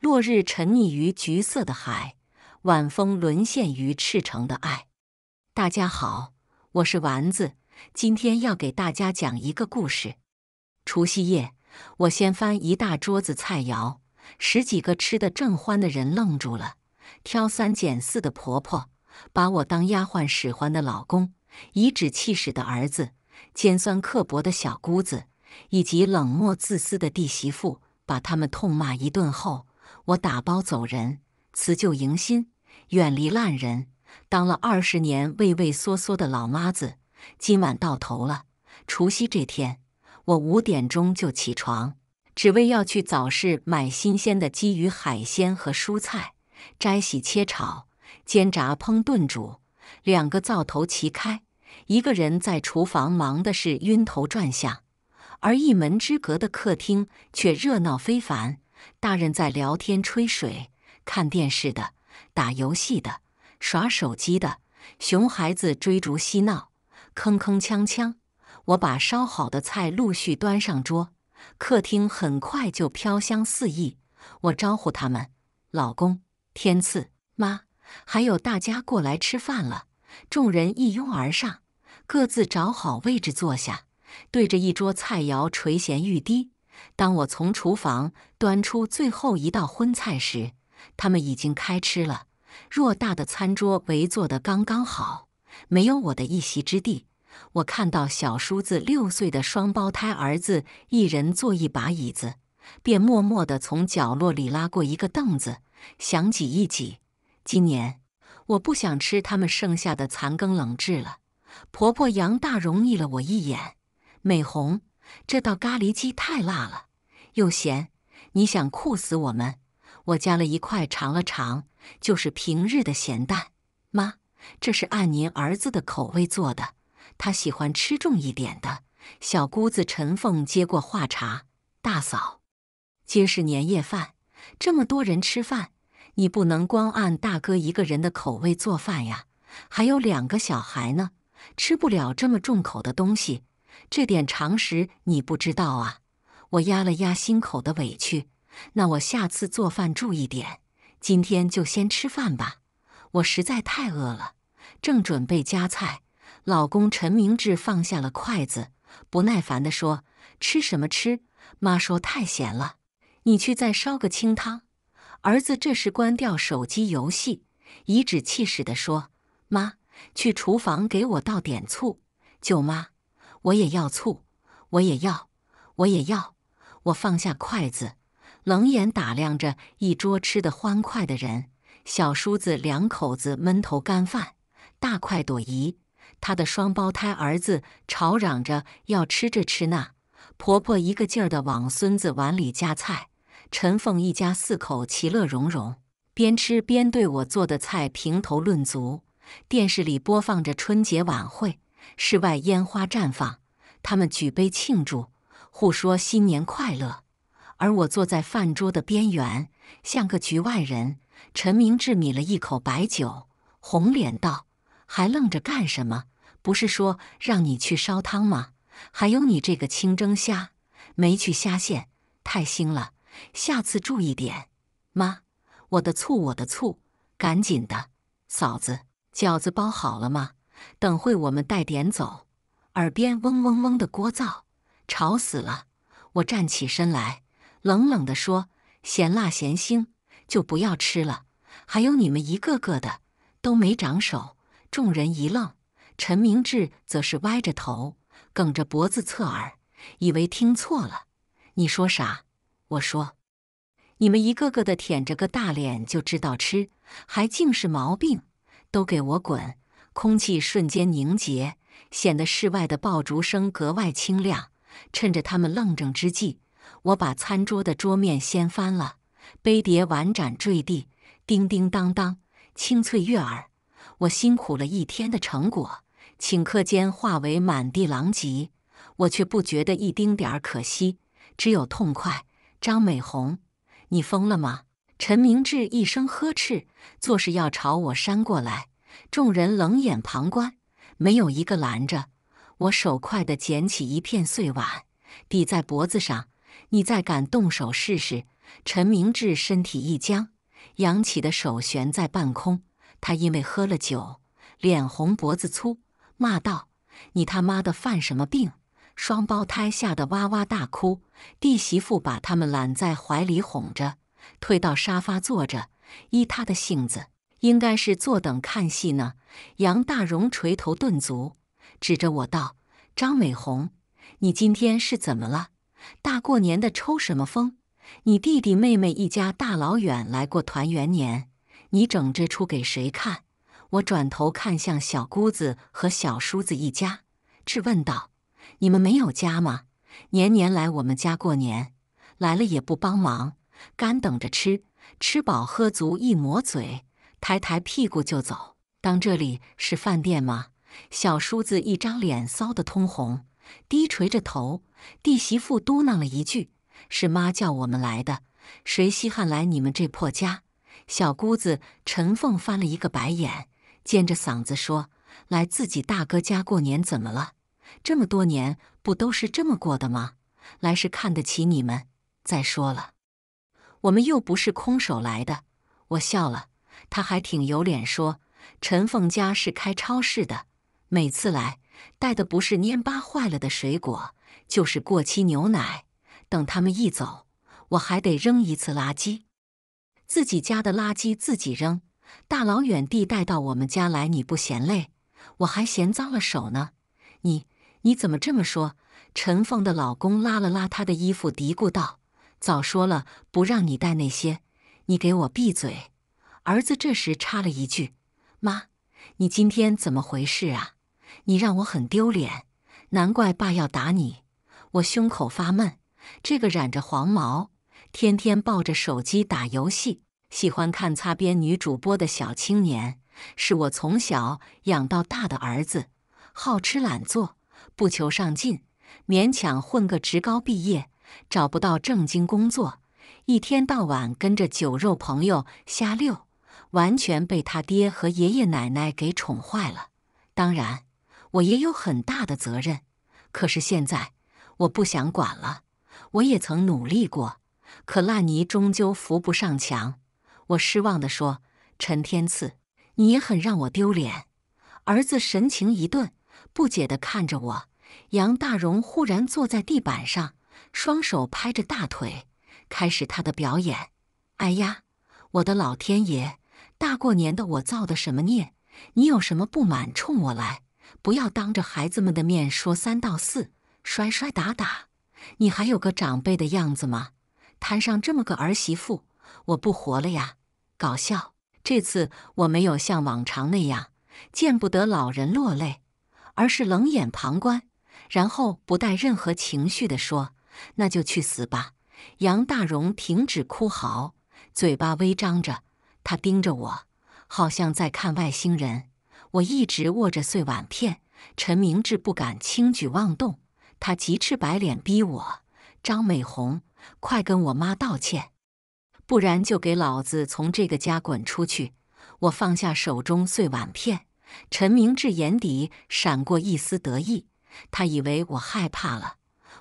落日沉溺于橘色的海，晚风沦陷于赤诚的爱。大家好，我是丸子，今天要给大家讲一个故事。除夕夜，我掀翻一大桌子菜肴，十几个吃得正欢的人愣住了。挑三拣四的婆婆，把我当丫鬟使唤的老公，颐指气使的儿子，尖酸刻薄的小姑子。以及冷漠自私的弟媳妇，把他们痛骂一顿后，我打包走人，辞旧迎新，远离烂人。当了二十年畏畏缩缩的老妈子，今晚到头了。除夕这天，我五点钟就起床，只为要去早市买新鲜的鲫鱼、海鲜和蔬菜，摘洗切炒、煎炸烹炖煮，两个灶头齐开，一个人在厨房忙的是晕头转向。而一门之隔的客厅却热闹非凡，大人在聊天吹水、看电视的、打游戏的、耍手机的，熊孩子追逐嬉闹，铿铿锵锵。我把烧好的菜陆续端上桌，客厅很快就飘香四溢。我招呼他们：“老公、天赐、妈，还有大家过来吃饭了。”众人一拥而上，各自找好位置坐下。对着一桌菜肴垂涎欲滴。当我从厨房端出最后一道荤菜时，他们已经开吃了。偌大的餐桌围坐的刚刚好，没有我的一席之地。我看到小叔子六岁的双胞胎儿子一人坐一把椅子，便默默地从角落里拉过一个凳子，想挤一挤。今年我不想吃他们剩下的残羹冷炙了。婆婆杨大荣睨了我一眼。美红，这道咖喱鸡太辣了，又咸，你想酷死我们？我加了一块尝了尝，就是平日的咸淡。妈，这是按您儿子的口味做的，他喜欢吃重一点的。小姑子陈凤接过话茬：“大嫂，皆是年夜饭，这么多人吃饭，你不能光按大哥一个人的口味做饭呀，还有两个小孩呢，吃不了这么重口的东西。”这点常识你不知道啊！我压了压心口的委屈，那我下次做饭注意点。今天就先吃饭吧，我实在太饿了。正准备夹菜，老公陈明志放下了筷子，不耐烦地说：“吃什么吃？妈说太咸了，你去再烧个清汤。”儿子这时关掉手机游戏，颐指气使地说：“妈，去厨房给我倒点醋。”舅妈。我也要醋，我也要，我也要！我放下筷子，冷眼打量着一桌吃得欢快的人。小叔子两口子闷头干饭，大快朵颐。他的双胞胎儿子吵嚷着要吃这吃那。婆婆一个劲儿地往孙子碗里夹菜。陈凤一家四口其乐融融，边吃边对我做的菜评头论足。电视里播放着春节晚会。室外烟花绽放，他们举杯庆祝，互说新年快乐。而我坐在饭桌的边缘，像个局外人。陈明志抿了一口白酒，红脸道：“还愣着干什么？不是说让你去烧汤吗？还有你这个清蒸虾，没去虾线，太腥了。下次注意点。”妈，我的醋，我的醋，赶紧的。嫂子，饺子包好了吗？等会我们带点走。耳边嗡嗡嗡的聒噪，吵死了！我站起身来，冷冷地说：“咸辣咸腥就不要吃了。还有你们一个个的都没长手。”众人一愣，陈明志则是歪着头，梗着脖子侧耳，以为听错了。“你说啥？”我说：“你们一个个的舔着个大脸就知道吃，还净是毛病，都给我滚！”空气瞬间凝结，显得室外的爆竹声格外清亮。趁着他们愣怔之际，我把餐桌的桌面掀翻了，杯碟碗盏坠地，叮叮当当，清脆悦耳。我辛苦了一天的成果，顷刻间化为满地狼藉，我却不觉得一丁点儿可惜，只有痛快。张美红，你疯了吗？陈明志一声呵斥，作势要朝我扇过来。众人冷眼旁观，没有一个拦着。我手快的捡起一片碎碗，抵在脖子上。你再敢动手试试！陈明志身体一僵，扬起的手悬在半空。他因为喝了酒，脸红脖子粗，骂道：“你他妈的犯什么病？”双胞胎吓得哇哇大哭，弟媳妇把他们揽在怀里哄着，推到沙发坐着。依他的性子。应该是坐等看戏呢。杨大荣垂头顿足，指着我道：“张美红，你今天是怎么了？大过年的抽什么风？你弟弟妹妹一家大老远来过团圆年，你整这出给谁看？”我转头看向小姑子和小叔子一家，质问道：“你们没有家吗？年年来我们家过年，来了也不帮忙，干等着吃，吃饱喝足一抹嘴。”抬抬屁股就走，当这里是饭店吗？小叔子一张脸臊得通红，低垂着头。弟媳妇嘟囔了一句：“是妈叫我们来的，谁稀罕来你们这破家？”小姑子陈凤翻了一个白眼，尖着嗓子说：“来自己大哥家过年怎么了？这么多年不都是这么过的吗？来是看得起你们。再说了，我们又不是空手来的。”我笑了。他还挺有脸说，陈凤家是开超市的，每次来带的不是蔫巴坏了的水果，就是过期牛奶。等他们一走，我还得扔一次垃圾。自己家的垃圾自己扔，大老远地带到我们家来，你不嫌累，我还嫌脏了手呢。你你怎么这么说？陈凤的老公拉了拉她的衣服，嘀咕道：“早说了不让你带那些，你给我闭嘴。”儿子这时插了一句：“妈，你今天怎么回事啊？你让我很丢脸，难怪爸要打你。我胸口发闷。这个染着黄毛，天天抱着手机打游戏，喜欢看擦边女主播的小青年，是我从小养到大的儿子，好吃懒做，不求上进，勉强混个职高毕业，找不到正经工作，一天到晚跟着酒肉朋友瞎溜。”完全被他爹和爷爷奶奶给宠坏了，当然，我也有很大的责任。可是现在我不想管了。我也曾努力过，可烂泥终究扶不上墙。我失望地说：“陈天赐，你也很让我丢脸。”儿子神情一顿，不解地看着我。杨大荣忽然坐在地板上，双手拍着大腿，开始他的表演。“哎呀，我的老天爷！”大过年的，我造的什么孽？你有什么不满，冲我来！不要当着孩子们的面说三道四，摔摔打打，你还有个长辈的样子吗？摊上这么个儿媳妇，我不活了呀！搞笑！这次我没有像往常那样见不得老人落泪，而是冷眼旁观，然后不带任何情绪的说：“那就去死吧！”杨大荣停止哭嚎，嘴巴微张着。他盯着我，好像在看外星人。我一直握着碎碗片，陈明志不敢轻举妄动。他急赤白脸逼我：“张美红，快跟我妈道歉，不然就给老子从这个家滚出去！”我放下手中碎碗片。陈明志眼底闪过一丝得意，他以为我害怕了。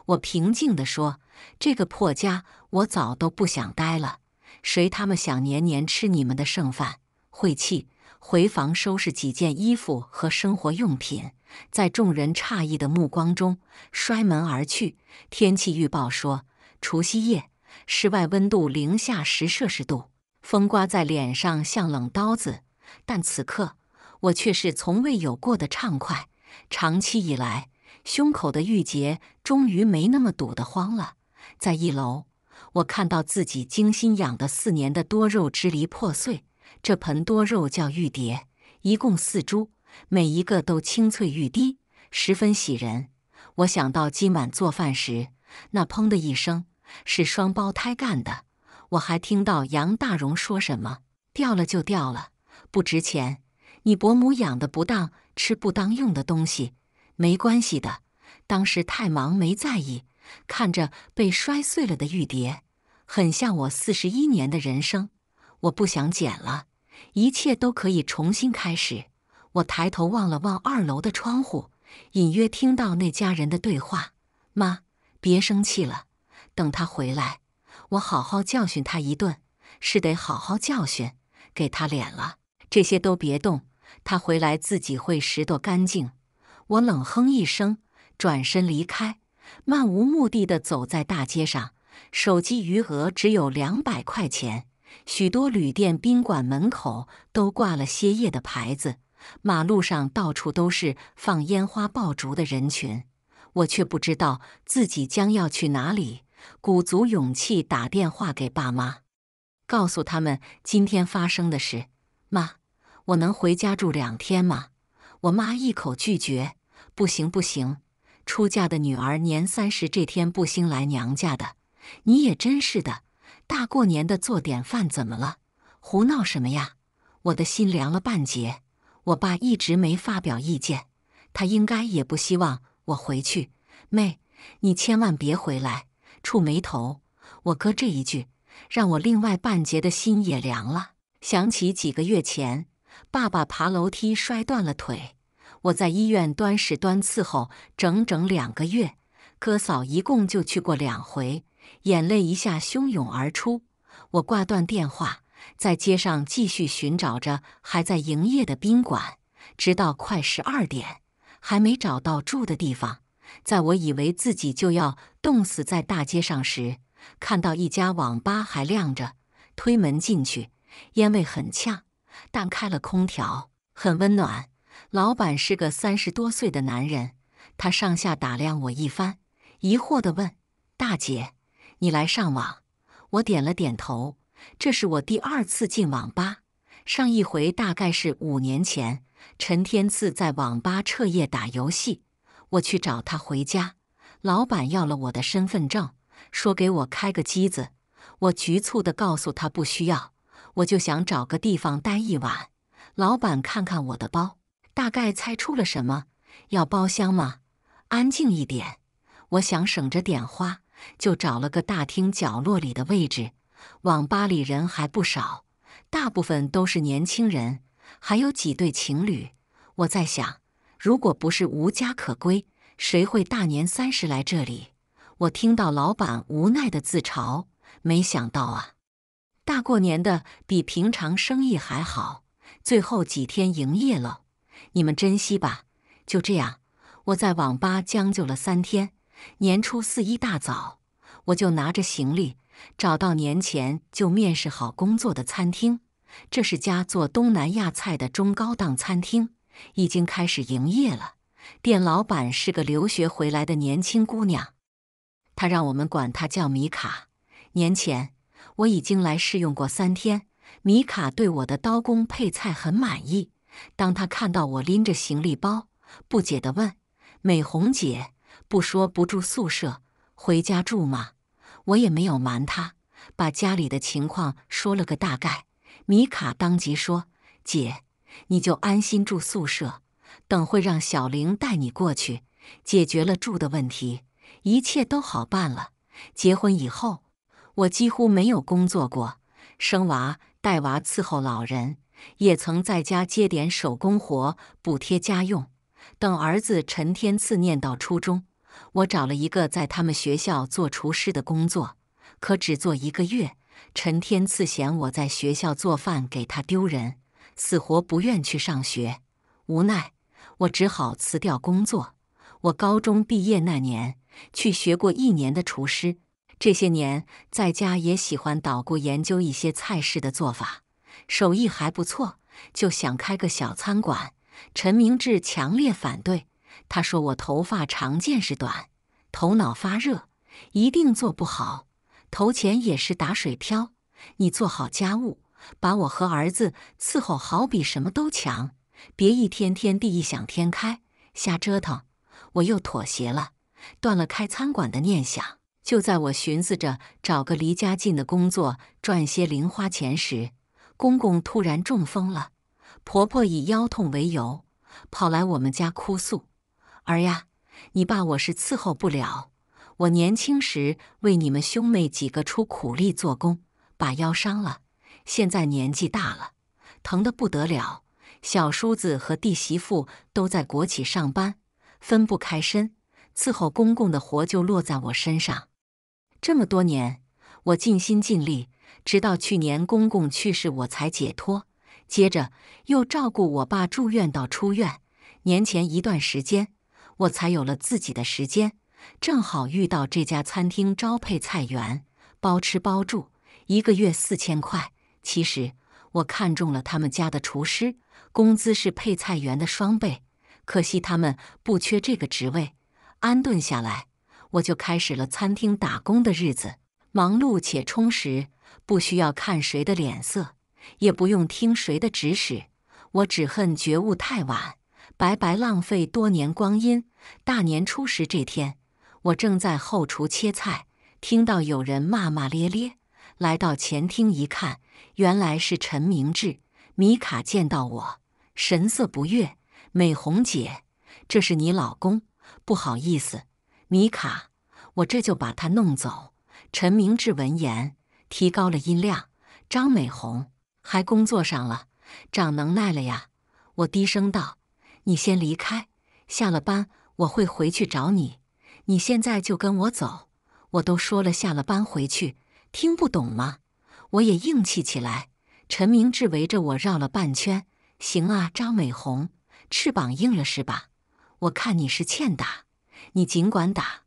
我平静地说：“这个破家，我早都不想待了。”谁他们想年年吃你们的剩饭？晦气！回房收拾几件衣服和生活用品，在众人诧异的目光中摔门而去。天气预报说，除夕夜室外温度零下十摄氏度，风刮在脸上像冷刀子。但此刻我却是从未有过的畅快。长期以来胸口的郁结终于没那么堵得慌了。在一楼。我看到自己精心养的四年的多肉支离破碎。这盆多肉叫玉蝶，一共四株，每一个都青翠欲滴，十分喜人。我想到今晚做饭时那“砰”的一声是双胞胎干的。我还听到杨大荣说什么：“掉了就掉了，不值钱。你伯母养的不当吃、不当用的东西，没关系的。当时太忙没在意。”看着被摔碎了的玉碟，很像我四十一年的人生。我不想捡了，一切都可以重新开始。我抬头望了望二楼的窗户，隐约听到那家人的对话：“妈，别生气了，等他回来，我好好教训他一顿。”是得好好教训，给他脸了。这些都别动，他回来自己会拾掇干净。我冷哼一声，转身离开。漫无目的的走在大街上，手机余额只有两百块钱。许多旅店、宾馆门口都挂了歇业的牌子，马路上到处都是放烟花爆竹的人群。我却不知道自己将要去哪里。鼓足勇气打电话给爸妈，告诉他们今天发生的事。妈，我能回家住两天吗？我妈一口拒绝：“不行，不行。”出嫁的女儿年三十这天不兴来娘家的，你也真是的！大过年的做点饭怎么了？胡闹什么呀？我的心凉了半截。我爸一直没发表意见，他应该也不希望我回去。妹，你千万别回来！触眉头，我哥这一句让我另外半截的心也凉了。想起几个月前，爸爸爬楼梯摔断了腿。我在医院端屎端伺候整整两个月，哥嫂一共就去过两回，眼泪一下汹涌而出。我挂断电话，在街上继续寻找着还在营业的宾馆，直到快十二点还没找到住的地方。在我以为自己就要冻死在大街上时，看到一家网吧还亮着，推门进去，烟味很呛，但开了空调，很温暖。老板是个三十多岁的男人，他上下打量我一番，疑惑地问：“大姐，你来上网？”我点了点头。这是我第二次进网吧，上一回大概是五年前。陈天赐在网吧彻夜打游戏，我去找他回家。老板要了我的身份证，说给我开个机子。我局促地告诉他不需要，我就想找个地方待一晚。老板看看我的包。大概猜出了什么？要包厢吗？安静一点。我想省着点花，就找了个大厅角落里的位置。网吧里人还不少，大部分都是年轻人，还有几对情侣。我在想，如果不是无家可归，谁会大年三十来这里？我听到老板无奈的自嘲：“没想到啊，大过年的比平常生意还好，最后几天营业了。”你们珍惜吧。就这样，我在网吧将就了三天。年初四一大早，我就拿着行李找到年前就面试好工作的餐厅。这是家做东南亚菜的中高档餐厅，已经开始营业了。店老板是个留学回来的年轻姑娘，她让我们管她叫米卡。年前我已经来试用过三天，米卡对我的刀工配菜很满意。当他看到我拎着行李包，不解地问：“美红姐，不说不住宿舍，回家住吗？”我也没有瞒他，把家里的情况说了个大概。米卡当即说：“姐，你就安心住宿舍，等会让小玲带你过去。解决了住的问题，一切都好办了。结婚以后，我几乎没有工作过，生娃、带娃、伺候老人。”也曾在家接点手工活补贴家用。等儿子陈天赐念到初中，我找了一个在他们学校做厨师的工作，可只做一个月。陈天赐嫌我在学校做饭给他丢人，死活不愿去上学。无奈，我只好辞掉工作。我高中毕业那年去学过一年的厨师。这些年在家也喜欢捣鼓研究一些菜式的做法。手艺还不错，就想开个小餐馆。陈明志强烈反对，他说：“我头发长见识短，头脑发热，一定做不好，投钱也是打水漂。你做好家务，把我和儿子伺候好，比什么都强。别一天天地异想天开，瞎折腾。”我又妥协了，断了开餐馆的念想。就在我寻思着找个离家近的工作赚些零花钱时，公公突然中风了，婆婆以腰痛为由，跑来我们家哭诉：“儿呀，你爸我是伺候不了。我年轻时为你们兄妹几个出苦力做工，把腰伤了。现在年纪大了，疼的不得了。小叔子和弟媳妇都在国企上班，分不开身，伺候公公的活就落在我身上。这么多年，我尽心尽力。”直到去年公公去世，我才解脱。接着又照顾我爸住院到出院，年前一段时间，我才有了自己的时间。正好遇到这家餐厅招配菜员，包吃包住，一个月四千块。其实我看中了他们家的厨师，工资是配菜员的双倍。可惜他们不缺这个职位。安顿下来，我就开始了餐厅打工的日子，忙碌且充实。不需要看谁的脸色，也不用听谁的指使。我只恨觉悟太晚，白白浪费多年光阴。大年初十这天，我正在后厨切菜，听到有人骂骂咧咧。来到前厅一看，原来是陈明志。米卡见到我，神色不悦。美红姐，这是你老公，不好意思。米卡，我这就把他弄走。陈明志闻言。提高了音量，张美红还工作上了，长能耐了呀！我低声道：“你先离开，下了班我会回去找你。你现在就跟我走，我都说了下了班回去，听不懂吗？”我也硬气起来。陈明志围着我绕了半圈：“行啊，张美红，翅膀硬了是吧？我看你是欠打，你尽管打，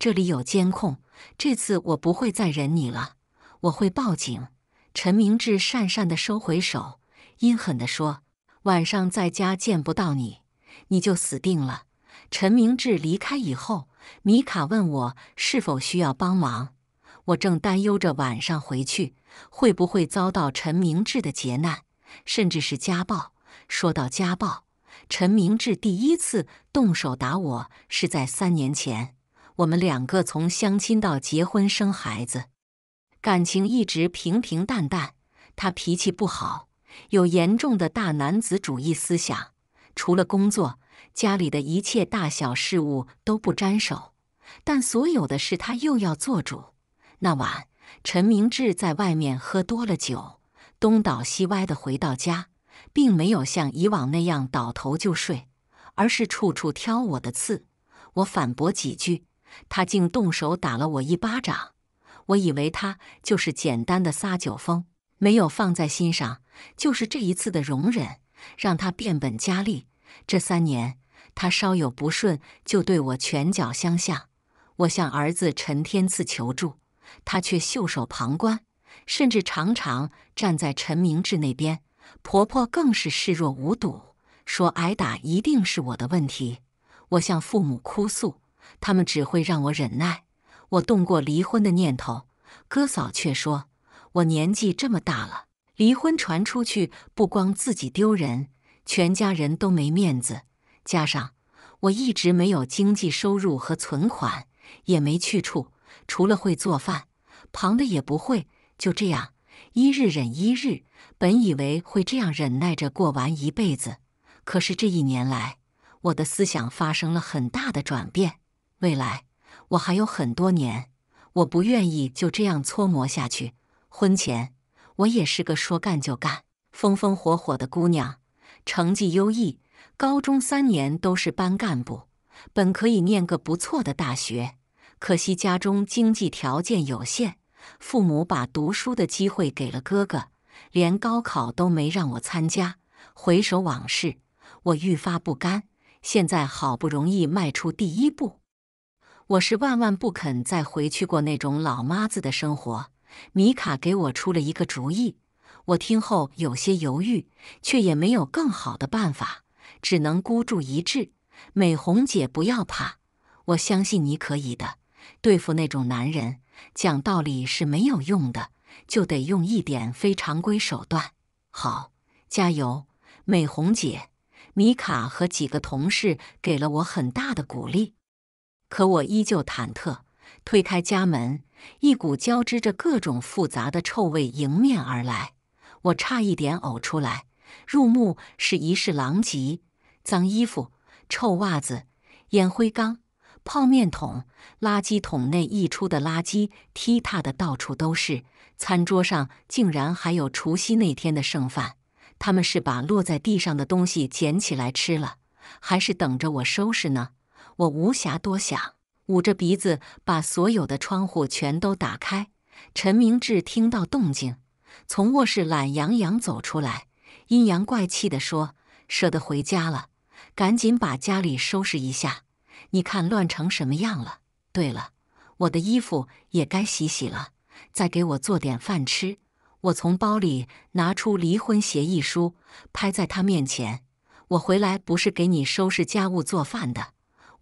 这里有监控。这次我不会再忍你了。”我会报警。陈明志讪讪地收回手，阴狠地说：“晚上在家见不到你，你就死定了。”陈明志离开以后，米卡问我是否需要帮忙。我正担忧着晚上回去会不会遭到陈明志的劫难，甚至是家暴。说到家暴，陈明志第一次动手打我是在三年前，我们两个从相亲到结婚生孩子。感情一直平平淡淡。他脾气不好，有严重的大男子主义思想。除了工作，家里的一切大小事务都不沾手，但所有的事他又要做主。那晚，陈明志在外面喝多了酒，东倒西歪的回到家，并没有像以往那样倒头就睡，而是处处挑我的刺。我反驳几句，他竟动手打了我一巴掌。我以为他就是简单的撒酒疯，没有放在心上。就是这一次的容忍，让他变本加厉。这三年，他稍有不顺，就对我拳脚相向。我向儿子陈天赐求助，他却袖手旁观，甚至常常站在陈明志那边。婆婆更是视若无睹，说挨打一定是我的问题。我向父母哭诉，他们只会让我忍耐。我动过离婚的念头，哥嫂却说：“我年纪这么大了，离婚传出去，不光自己丢人，全家人都没面子。加上我一直没有经济收入和存款，也没去处，除了会做饭，旁的也不会。就这样，一日忍一日。本以为会这样忍耐着过完一辈子，可是这一年来，我的思想发生了很大的转变。未来。”我还有很多年，我不愿意就这样搓磨下去。婚前，我也是个说干就干、风风火火的姑娘，成绩优异，高中三年都是班干部，本可以念个不错的大学。可惜家中经济条件有限，父母把读书的机会给了哥哥，连高考都没让我参加。回首往事，我愈发不甘。现在好不容易迈出第一步。我是万万不肯再回去过那种老妈子的生活。米卡给我出了一个主意，我听后有些犹豫，却也没有更好的办法，只能孤注一掷。美红姐，不要怕，我相信你可以的。对付那种男人，讲道理是没有用的，就得用一点非常规手段。好，加油，美红姐！米卡和几个同事给了我很大的鼓励。可我依旧忐忑，推开家门，一股交织着各种复杂的臭味迎面而来，我差一点呕出来。入目是一室狼藉，脏衣服、臭袜子、烟灰缸、泡面桶、垃圾桶内溢出的垃圾，踢踏的到处都是。餐桌上竟然还有除夕那天的剩饭，他们是把落在地上的东西捡起来吃了，还是等着我收拾呢？我无暇多想，捂着鼻子把所有的窗户全都打开。陈明志听到动静，从卧室懒洋洋走出来，阴阳怪气地说：“舍得回家了，赶紧把家里收拾一下，你看乱成什么样了。”对了，我的衣服也该洗洗了，再给我做点饭吃。我从包里拿出离婚协议书，拍在他面前：“我回来不是给你收拾家务、做饭的。”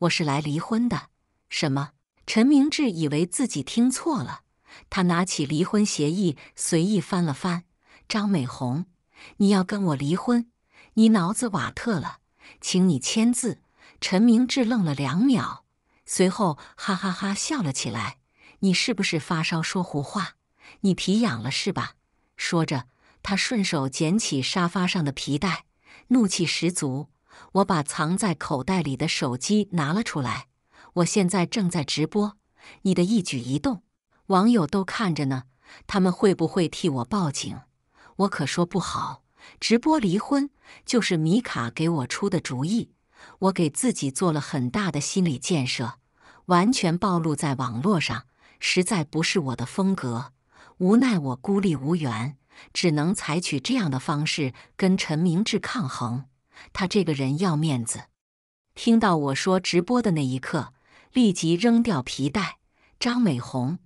我是来离婚的。什么？陈明志以为自己听错了。他拿起离婚协议，随意翻了翻。张美红，你要跟我离婚？你脑子瓦特了？请你签字。陈明志愣了两秒，随后哈哈哈笑了起来。你是不是发烧说胡话？你皮痒了是吧？说着，他顺手捡起沙发上的皮带，怒气十足。我把藏在口袋里的手机拿了出来。我现在正在直播，你的一举一动，网友都看着呢。他们会不会替我报警？我可说不好。直播离婚就是米卡给我出的主意。我给自己做了很大的心理建设，完全暴露在网络上，实在不是我的风格。无奈我孤立无援，只能采取这样的方式跟陈明志抗衡。他这个人要面子，听到我说直播的那一刻，立即扔掉皮带。张美红，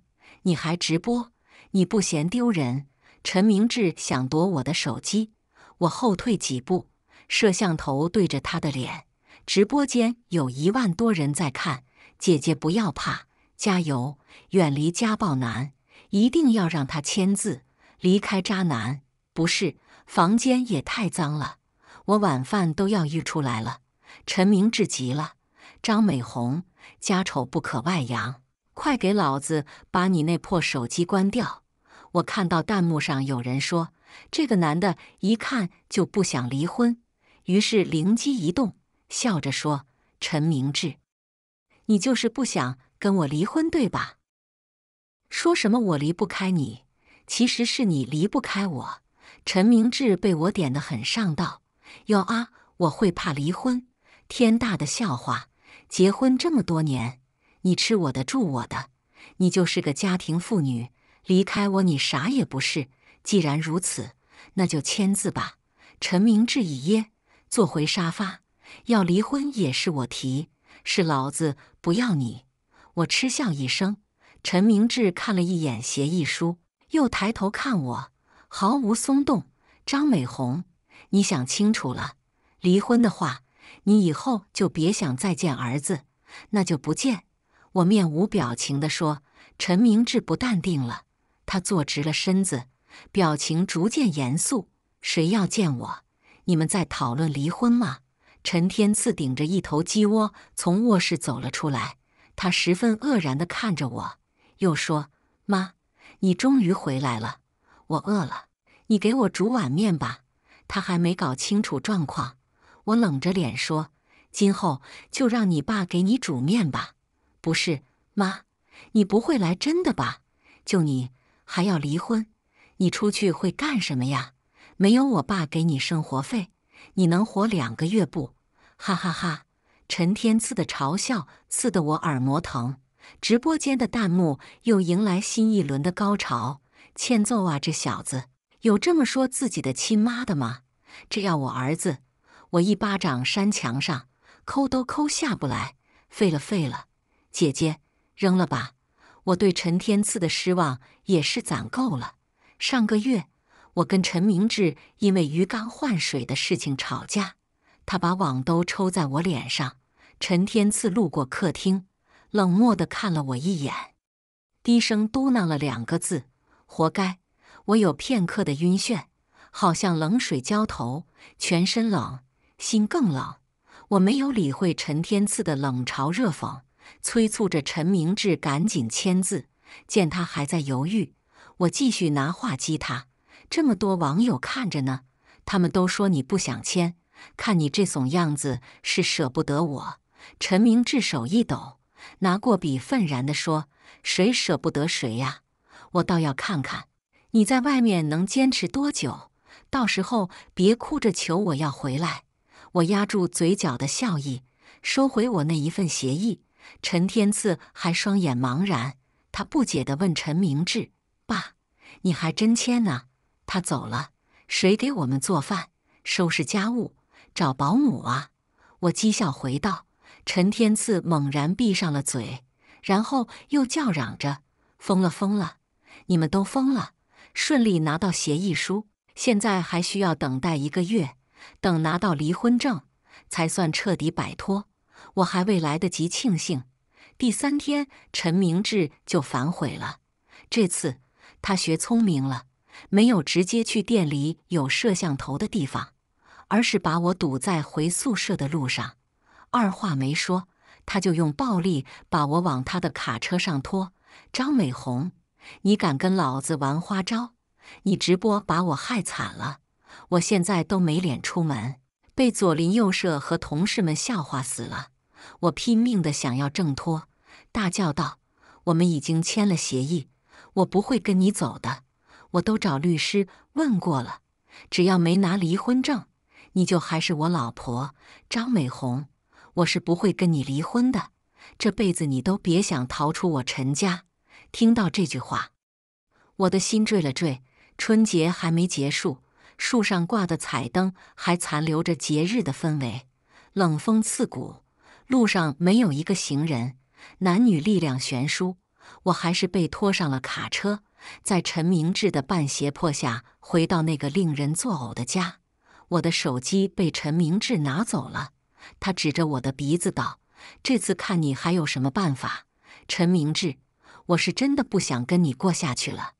你还直播？你不嫌丢人？陈明志想夺我的手机，我后退几步，摄像头对着他的脸。直播间有一万多人在看，姐姐不要怕，加油！远离家暴男，一定要让他签字，离开渣男。不是，房间也太脏了。我晚饭都要溢出来了，陈明志急了。张美红，家丑不可外扬，快给老子把你那破手机关掉！我看到弹幕上有人说，这个男的一看就不想离婚，于是灵机一动，笑着说：“陈明志，你就是不想跟我离婚对吧？说什么我离不开你，其实是你离不开我。”陈明志被我点的很上道。有啊！我会怕离婚？天大的笑话！结婚这么多年，你吃我的，住我的，你就是个家庭妇女。离开我，你啥也不是。既然如此，那就签字吧。陈明志一噎，坐回沙发。要离婚也是我提，是老子不要你。我嗤笑一声。陈明志看了一眼协议书，又抬头看我，毫无松动。张美红。你想清楚了，离婚的话，你以后就别想再见儿子，那就不见。我面无表情地说。陈明志不淡定了，他坐直了身子，表情逐渐严肃。谁要见我？你们在讨论离婚吗？陈天赐顶着一头鸡窝从卧室走了出来，他十分愕然地看着我，又说：“妈，你终于回来了，我饿了，你给我煮碗面吧。”他还没搞清楚状况，我冷着脸说：“今后就让你爸给你煮面吧。”不是，妈，你不会来真的吧？就你还要离婚？你出去会干什么呀？没有我爸给你生活费，你能活两个月不？哈哈哈！陈天赐的嘲笑刺得我耳膜疼，直播间的弹幕又迎来新一轮的高潮，欠揍啊，这小子！有这么说自己的亲妈的吗？这要我儿子，我一巴掌扇墙上，抠都抠下不来，废了废了。姐姐，扔了吧。我对陈天赐的失望也是攒够了。上个月，我跟陈明志因为鱼缸换水的事情吵架，他把网兜抽在我脸上。陈天赐路过客厅，冷漠地看了我一眼，低声嘟囔了两个字：“活该。”我有片刻的晕眩，好像冷水浇头，全身冷，心更冷。我没有理会陈天赐的冷嘲热讽，催促着陈明志赶紧签字。见他还在犹豫，我继续拿话激他：“这么多网友看着呢，他们都说你不想签，看你这怂样子，是舍不得我。”陈明志手一抖，拿过笔，愤然地说：“谁舍不得谁呀？我倒要看看。”你在外面能坚持多久？到时候别哭着求我要回来。我压住嘴角的笑意，收回我那一份协议。陈天赐还双眼茫然，他不解地问陈明志：“爸，你还真签呢？他走了，谁给我们做饭、收拾家务、找保姆啊？我讥笑回道。陈天赐猛然闭上了嘴，然后又叫嚷着：“疯了疯了，你们都疯了！”顺利拿到协议书，现在还需要等待一个月，等拿到离婚证，才算彻底摆脱。我还未来得及庆幸，第三天陈明志就反悔了。这次他学聪明了，没有直接去店里有摄像头的地方，而是把我堵在回宿舍的路上，二话没说，他就用暴力把我往他的卡车上拖。张美红。你敢跟老子玩花招？你直播把我害惨了，我现在都没脸出门，被左邻右舍和同事们笑话死了。我拼命的想要挣脱，大叫道：“我们已经签了协议，我不会跟你走的。我都找律师问过了，只要没拿离婚证，你就还是我老婆张美红，我是不会跟你离婚的。这辈子你都别想逃出我陈家。”听到这句话，我的心坠了坠。春节还没结束，树上挂的彩灯还残留着节日的氛围，冷风刺骨，路上没有一个行人。男女力量悬殊，我还是被拖上了卡车，在陈明志的半胁迫下回到那个令人作呕的家。我的手机被陈明志拿走了，他指着我的鼻子道：“这次看你还有什么办法？”陈明志。我是真的不想跟你过下去了。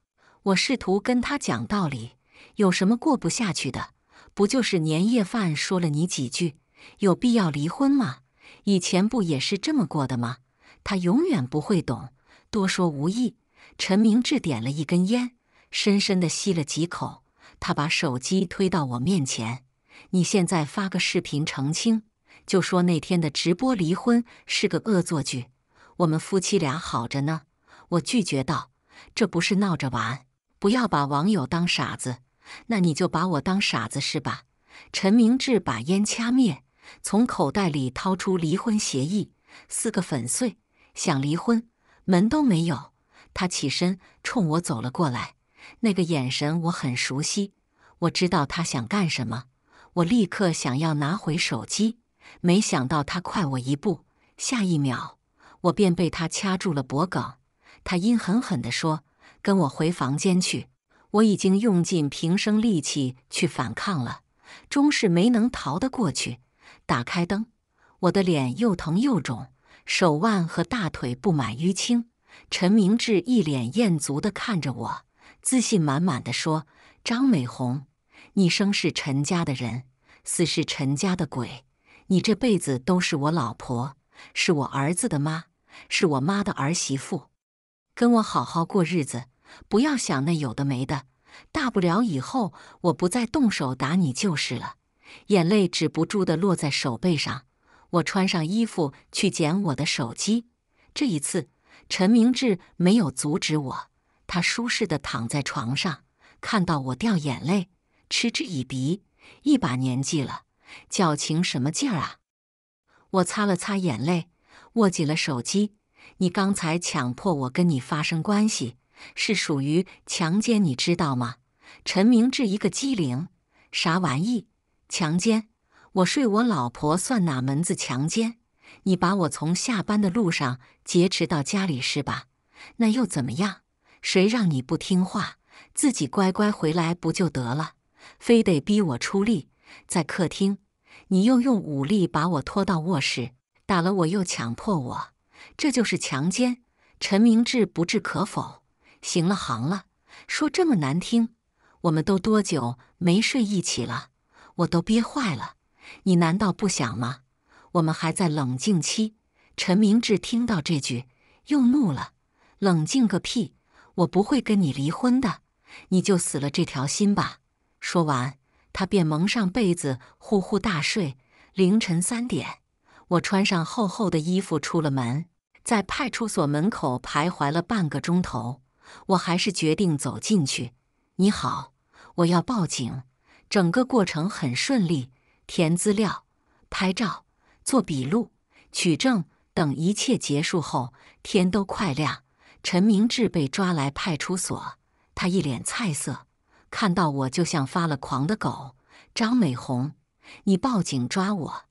我试图跟他讲道理，有什么过不下去的？不就是年夜饭说了你几句，有必要离婚吗？以前不也是这么过的吗？他永远不会懂，多说无益。陈明志点了一根烟，深深的吸了几口。他把手机推到我面前，你现在发个视频澄清，就说那天的直播离婚是个恶作剧，我们夫妻俩好着呢。我拒绝道：“这不是闹着玩，不要把网友当傻子。那你就把我当傻子是吧？”陈明志把烟掐灭，从口袋里掏出离婚协议，撕个粉碎。想离婚，门都没有。他起身冲我走了过来，那个眼神我很熟悉，我知道他想干什么。我立刻想要拿回手机，没想到他快我一步，下一秒我便被他掐住了脖梗。他阴狠狠地说：“跟我回房间去！我已经用尽平生力气去反抗了，终是没能逃得过去。”打开灯，我的脸又疼又肿，手腕和大腿布满淤青。陈明志一脸艳足地看着我，自信满满的说：“张美红，你生是陈家的人，死是陈家的鬼，你这辈子都是我老婆，是我儿子的妈，是我妈的儿媳妇。”跟我好好过日子，不要想那有的没的，大不了以后我不再动手打你就是了。眼泪止不住的落在手背上，我穿上衣服去捡我的手机。这一次，陈明志没有阻止我，他舒适的躺在床上，看到我掉眼泪，嗤之以鼻，一把年纪了，矫情什么劲儿啊！我擦了擦眼泪，握紧了手机。你刚才强迫我跟你发生关系，是属于强奸，你知道吗？陈明志一个机灵，啥玩意？强奸？我睡我老婆算哪门子强奸？你把我从下班的路上劫持到家里是吧？那又怎么样？谁让你不听话，自己乖乖回来不就得了？非得逼我出力，在客厅，你又用武力把我拖到卧室，打了我又强迫我。这就是强奸！陈明志不置可否。行了行了，说这么难听，我们都多久没睡一起了？我都憋坏了，你难道不想吗？我们还在冷静期。陈明志听到这句，又怒了：“冷静个屁！我不会跟你离婚的，你就死了这条心吧。”说完，他便蒙上被子，呼呼大睡。凌晨三点，我穿上厚厚的衣服，出了门。在派出所门口徘徊了半个钟头，我还是决定走进去。你好，我要报警。整个过程很顺利，填资料、拍照、做笔录、取证等一切结束后，天都快亮。陈明志被抓来派出所，他一脸菜色，看到我就像发了狂的狗。张美红，你报警抓我，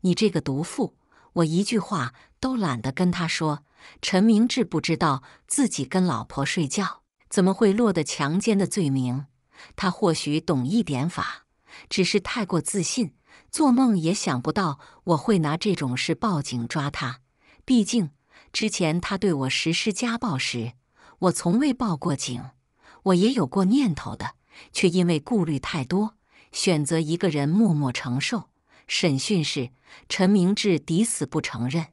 你这个毒妇！我一句话。都懒得跟他说。陈明志不知道自己跟老婆睡觉，怎么会落得强奸的罪名？他或许懂一点法，只是太过自信，做梦也想不到我会拿这种事报警抓他。毕竟之前他对我实施家暴时，我从未报过警。我也有过念头的，却因为顾虑太多，选择一个人默默承受。审讯时，陈明志抵死不承认。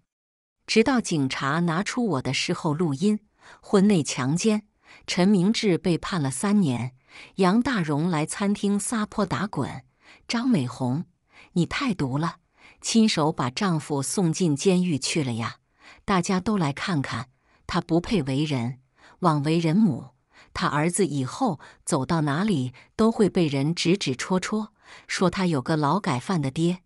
直到警察拿出我的事后录音，婚内强奸，陈明志被判了三年。杨大荣来餐厅撒泼打滚。张美红，你太毒了，亲手把丈夫送进监狱去了呀！大家都来看看，她不配为人，枉为人母。她儿子以后走到哪里都会被人指指戳戳，说他有个劳改犯的爹。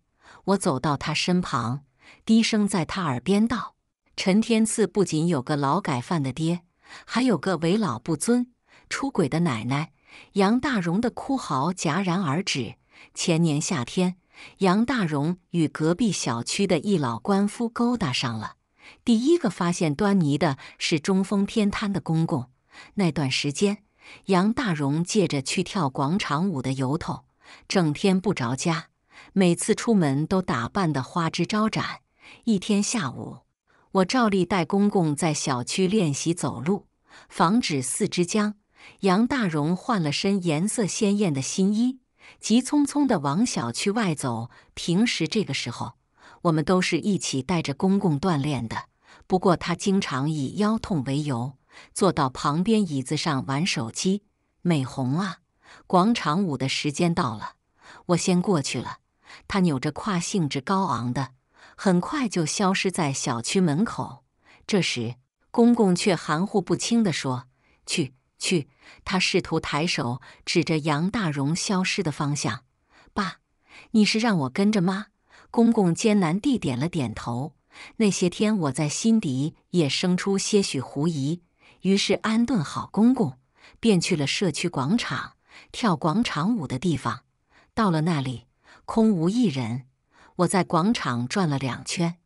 我走到她身旁。低声在他耳边道：“陈天赐不仅有个劳改犯的爹，还有个为老不尊、出轨的奶奶。”杨大荣的哭嚎戛然而止。前年夏天，杨大荣与隔壁小区的一老官夫勾搭上了。第一个发现端倪的是中风偏瘫的公公。那段时间，杨大荣借着去跳广场舞的由头，整天不着家。每次出门都打扮得花枝招展。一天下午，我照例带公公在小区练习走路，防止四肢僵。杨大荣换了身颜色鲜艳的新衣，急匆匆地往小区外走。平时这个时候，我们都是一起带着公公锻炼的。不过他经常以腰痛为由，坐到旁边椅子上玩手机。美红啊，广场舞的时间到了，我先过去了。他扭着胯，兴致高昂的，很快就消失在小区门口。这时，公公却含糊不清地说：“去，去。”他试图抬手指着杨大荣消失的方向。“爸，你是让我跟着吗？”公公艰难地点了点头。那些天，我在心底也生出些许狐疑。于是，安顿好公公，便去了社区广场跳广场舞的地方。到了那里。空无一人，我在广场转了两圈，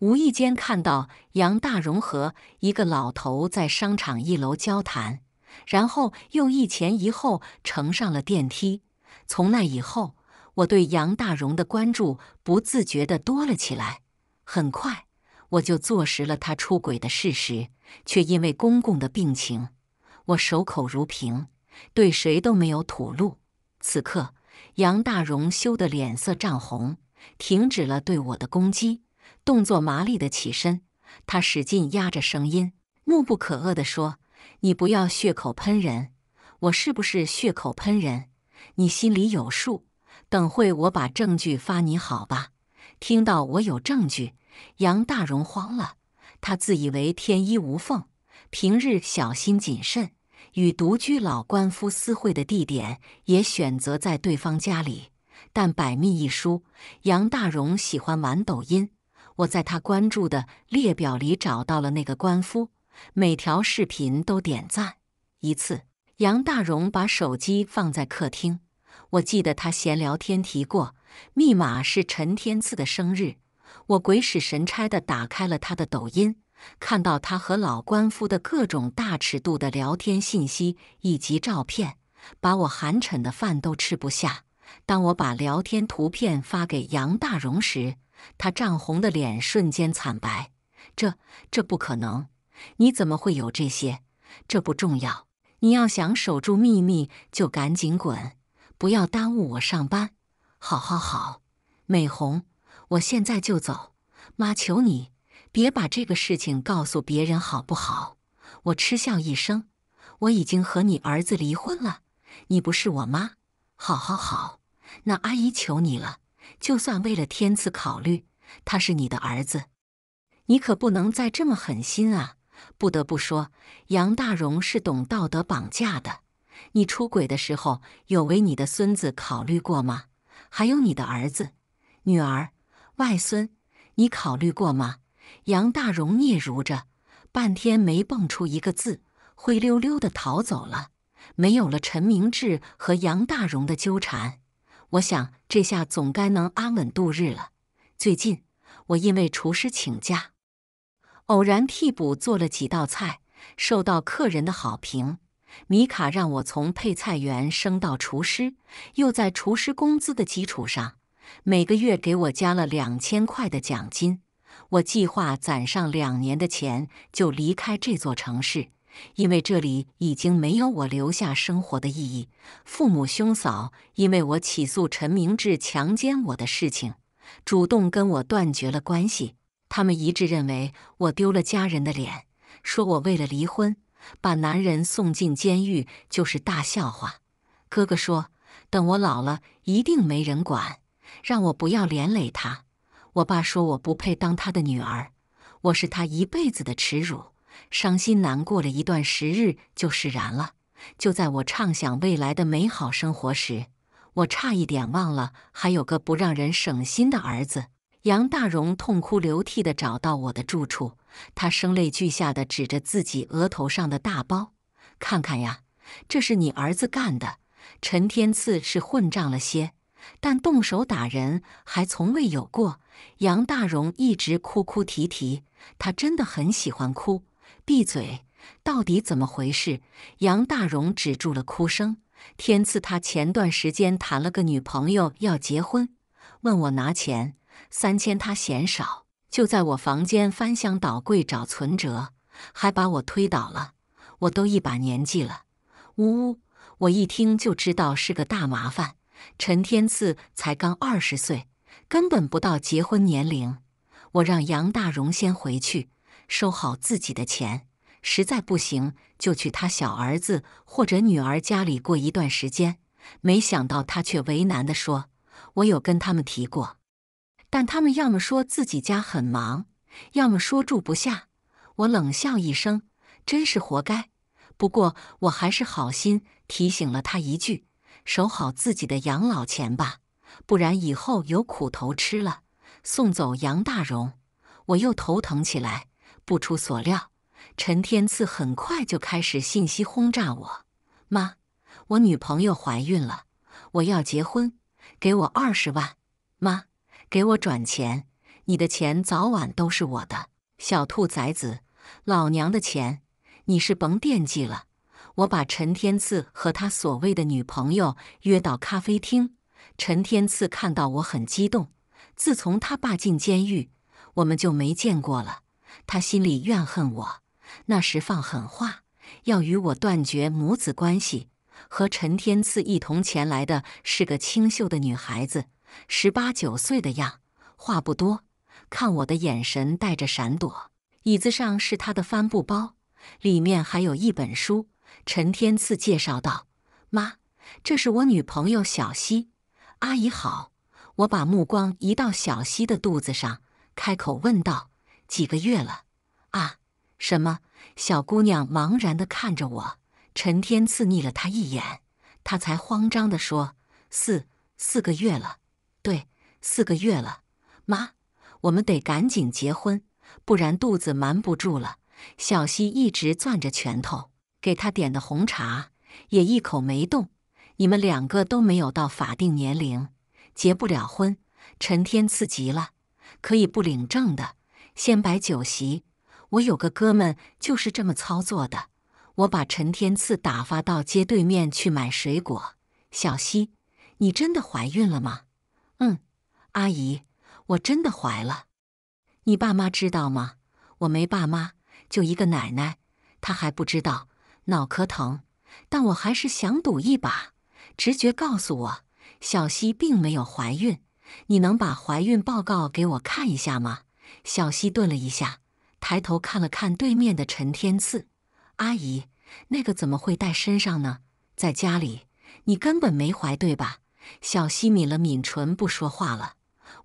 无意间看到杨大荣和一个老头在商场一楼交谈，然后又一前一后乘上了电梯。从那以后，我对杨大荣的关注不自觉地多了起来。很快，我就坐实了他出轨的事实，却因为公公的病情，我守口如瓶，对谁都没有吐露。此刻。杨大荣羞得脸色涨红，停止了对我的攻击，动作麻利的起身。他使劲压着声音，怒不可遏地说：“你不要血口喷人，我是不是血口喷人？你心里有数。等会我把证据发你，好吧？”听到我有证据，杨大荣慌了。他自以为天衣无缝，平日小心谨慎。与独居老官夫私会的地点也选择在对方家里，但百密一疏。杨大荣喜欢玩抖音，我在他关注的列表里找到了那个官夫，每条视频都点赞一次。杨大荣把手机放在客厅，我记得他闲聊天提过密码是陈天赐的生日，我鬼使神差地打开了他的抖音。看到他和老官夫的各种大尺度的聊天信息以及照片，把我寒碜的饭都吃不下。当我把聊天图片发给杨大荣时，他涨红的脸瞬间惨白。这这不可能！你怎么会有这些？这不重要。你要想守住秘密，就赶紧滚，不要耽误我上班。好好好，美红，我现在就走。妈，求你。别把这个事情告诉别人，好不好？我嗤笑一声：“我已经和你儿子离婚了，你不是我妈。”好，好，好，那阿姨求你了，就算为了天赐考虑，他是你的儿子，你可不能再这么狠心啊！不得不说，杨大荣是懂道德绑架的。你出轨的时候，有为你的孙子考虑过吗？还有你的儿子、女儿、外孙，你考虑过吗？杨大荣嗫嚅着，半天没蹦出一个字，灰溜溜地逃走了。没有了陈明志和杨大荣的纠缠，我想这下总该能安稳度日了。最近，我因为厨师请假，偶然替补做了几道菜，受到客人的好评。米卡让我从配菜员升到厨师，又在厨师工资的基础上，每个月给我加了两千块的奖金。我计划攒上两年的钱就离开这座城市，因为这里已经没有我留下生活的意义。父母兄嫂因为我起诉陈明志强奸我的事情，主动跟我断绝了关系。他们一致认为我丢了家人的脸，说我为了离婚把男人送进监狱就是大笑话。哥哥说，等我老了一定没人管，让我不要连累他。我爸说我不配当他的女儿，我是他一辈子的耻辱。伤心难过了一段时日就释然了。就在我畅想未来的美好生活时，我差一点忘了还有个不让人省心的儿子。杨大荣痛哭流涕地找到我的住处，他声泪俱下地指着自己额头上的大包，看看呀，这是你儿子干的。陈天赐是混账了些，但动手打人还从未有过。杨大荣一直哭哭啼啼，他真的很喜欢哭。闭嘴！到底怎么回事？杨大荣止住了哭声。天赐，他前段时间谈了个女朋友，要结婚，问我拿钱，三千他嫌少，就在我房间翻箱倒柜找存折，还把我推倒了。我都一把年纪了，呜呜！我一听就知道是个大麻烦。陈天赐才刚二十岁。根本不到结婚年龄，我让杨大荣先回去收好自己的钱，实在不行就去他小儿子或者女儿家里过一段时间。没想到他却为难地说：“我有跟他们提过，但他们要么说自己家很忙，要么说住不下。”我冷笑一声，真是活该。不过我还是好心提醒了他一句：“守好自己的养老钱吧。”不然以后有苦头吃了。送走杨大荣，我又头疼起来。不出所料，陈天赐很快就开始信息轰炸我。妈，我女朋友怀孕了，我要结婚，给我二十万。妈，给我转钱，你的钱早晚都是我的。小兔崽子，老娘的钱你是甭惦记了。我把陈天赐和他所谓的女朋友约到咖啡厅。陈天赐看到我很激动。自从他爸进监狱，我们就没见过了。他心里怨恨我，那时放狠话，要与我断绝母子关系。和陈天赐一同前来的是个清秀的女孩子，十八九岁的样，话不多，看我的眼神带着闪躲。椅子上是他的帆布包，里面还有一本书。陈天赐介绍道：“妈，这是我女朋友小溪。”阿姨好，我把目光移到小溪的肚子上，开口问道：“几个月了？”啊？什么？小姑娘茫然地看着我。陈天赐睨了她一眼，她才慌张地说：“四四个月了，对，四个月了。”妈，我们得赶紧结婚，不然肚子瞒不住了。小溪一直攥着拳头，给他点的红茶也一口没动。你们两个都没有到法定年龄，结不了婚。陈天赐急了，可以不领证的，先摆酒席。我有个哥们就是这么操作的。我把陈天赐打发到街对面去买水果。小溪，你真的怀孕了吗？嗯，阿姨，我真的怀了。你爸妈知道吗？我没爸妈，就一个奶奶，她还不知道，脑壳疼，但我还是想赌一把。直觉告诉我，小西并没有怀孕。你能把怀孕报告给我看一下吗？小西顿了一下，抬头看了看对面的陈天赐阿姨：“那个怎么会带身上呢？在家里，你根本没怀对吧？”小西抿了抿唇，不说话了。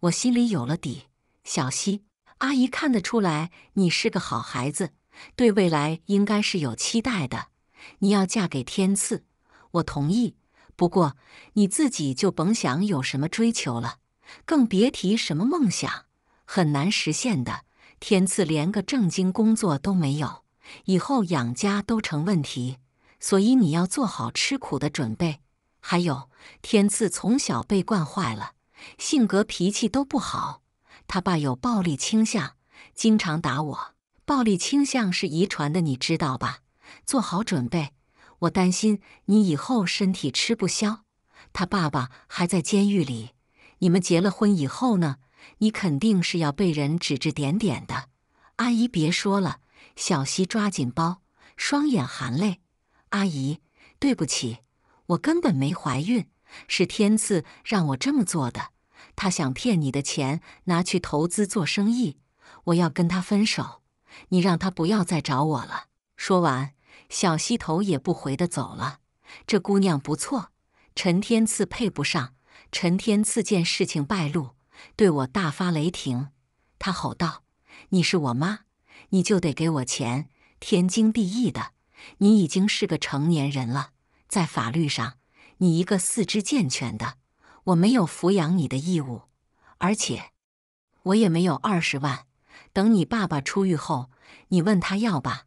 我心里有了底。小西阿姨看得出来，你是个好孩子，对未来应该是有期待的。你要嫁给天赐，我同意。不过你自己就甭想有什么追求了，更别提什么梦想，很难实现的。天赐连个正经工作都没有，以后养家都成问题，所以你要做好吃苦的准备。还有，天赐从小被惯坏了，性格脾气都不好，他爸有暴力倾向，经常打我。暴力倾向是遗传的，你知道吧？做好准备。我担心你以后身体吃不消，他爸爸还在监狱里。你们结了婚以后呢？你肯定是要被人指指点点的。阿姨，别说了，小溪，抓紧包，双眼含泪。阿姨，对不起，我根本没怀孕，是天赐让我这么做的。他想骗你的钱，拿去投资做生意。我要跟他分手，你让他不要再找我了。说完。小溪头也不回的走了。这姑娘不错，陈天赐配不上。陈天赐见事情败露，对我大发雷霆。他吼道：“你是我妈，你就得给我钱，天经地义的。你已经是个成年人了，在法律上，你一个四肢健全的，我没有抚养你的义务，而且我也没有二十万。等你爸爸出狱后，你问他要吧。”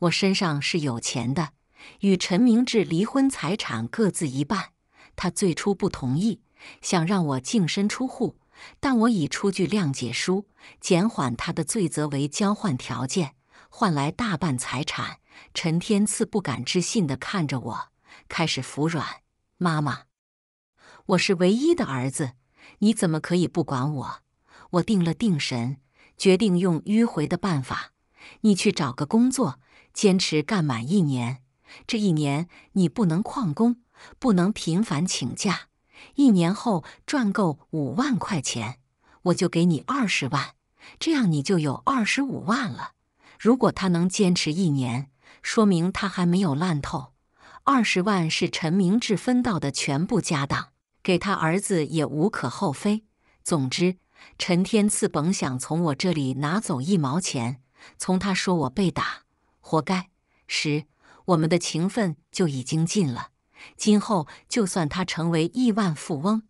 我身上是有钱的，与陈明志离婚，财产各自一半。他最初不同意，想让我净身出户，但我已出具谅解书，减缓他的罪责为交换条件，换来大半财产。陈天赐不敢置信地看着我，开始服软。妈妈，我是唯一的儿子，你怎么可以不管我？我定了定神，决定用迂回的办法。你去找个工作。坚持干满一年，这一年你不能旷工，不能频繁请假。一年后赚够五万块钱，我就给你二十万，这样你就有二十五万了。如果他能坚持一年，说明他还没有烂透。二十万是陈明志分到的全部家当，给他儿子也无可厚非。总之，陈天赐甭想从我这里拿走一毛钱。从他说我被打。活该！十，我们的情分就已经尽了。今后就算他成为亿万富翁，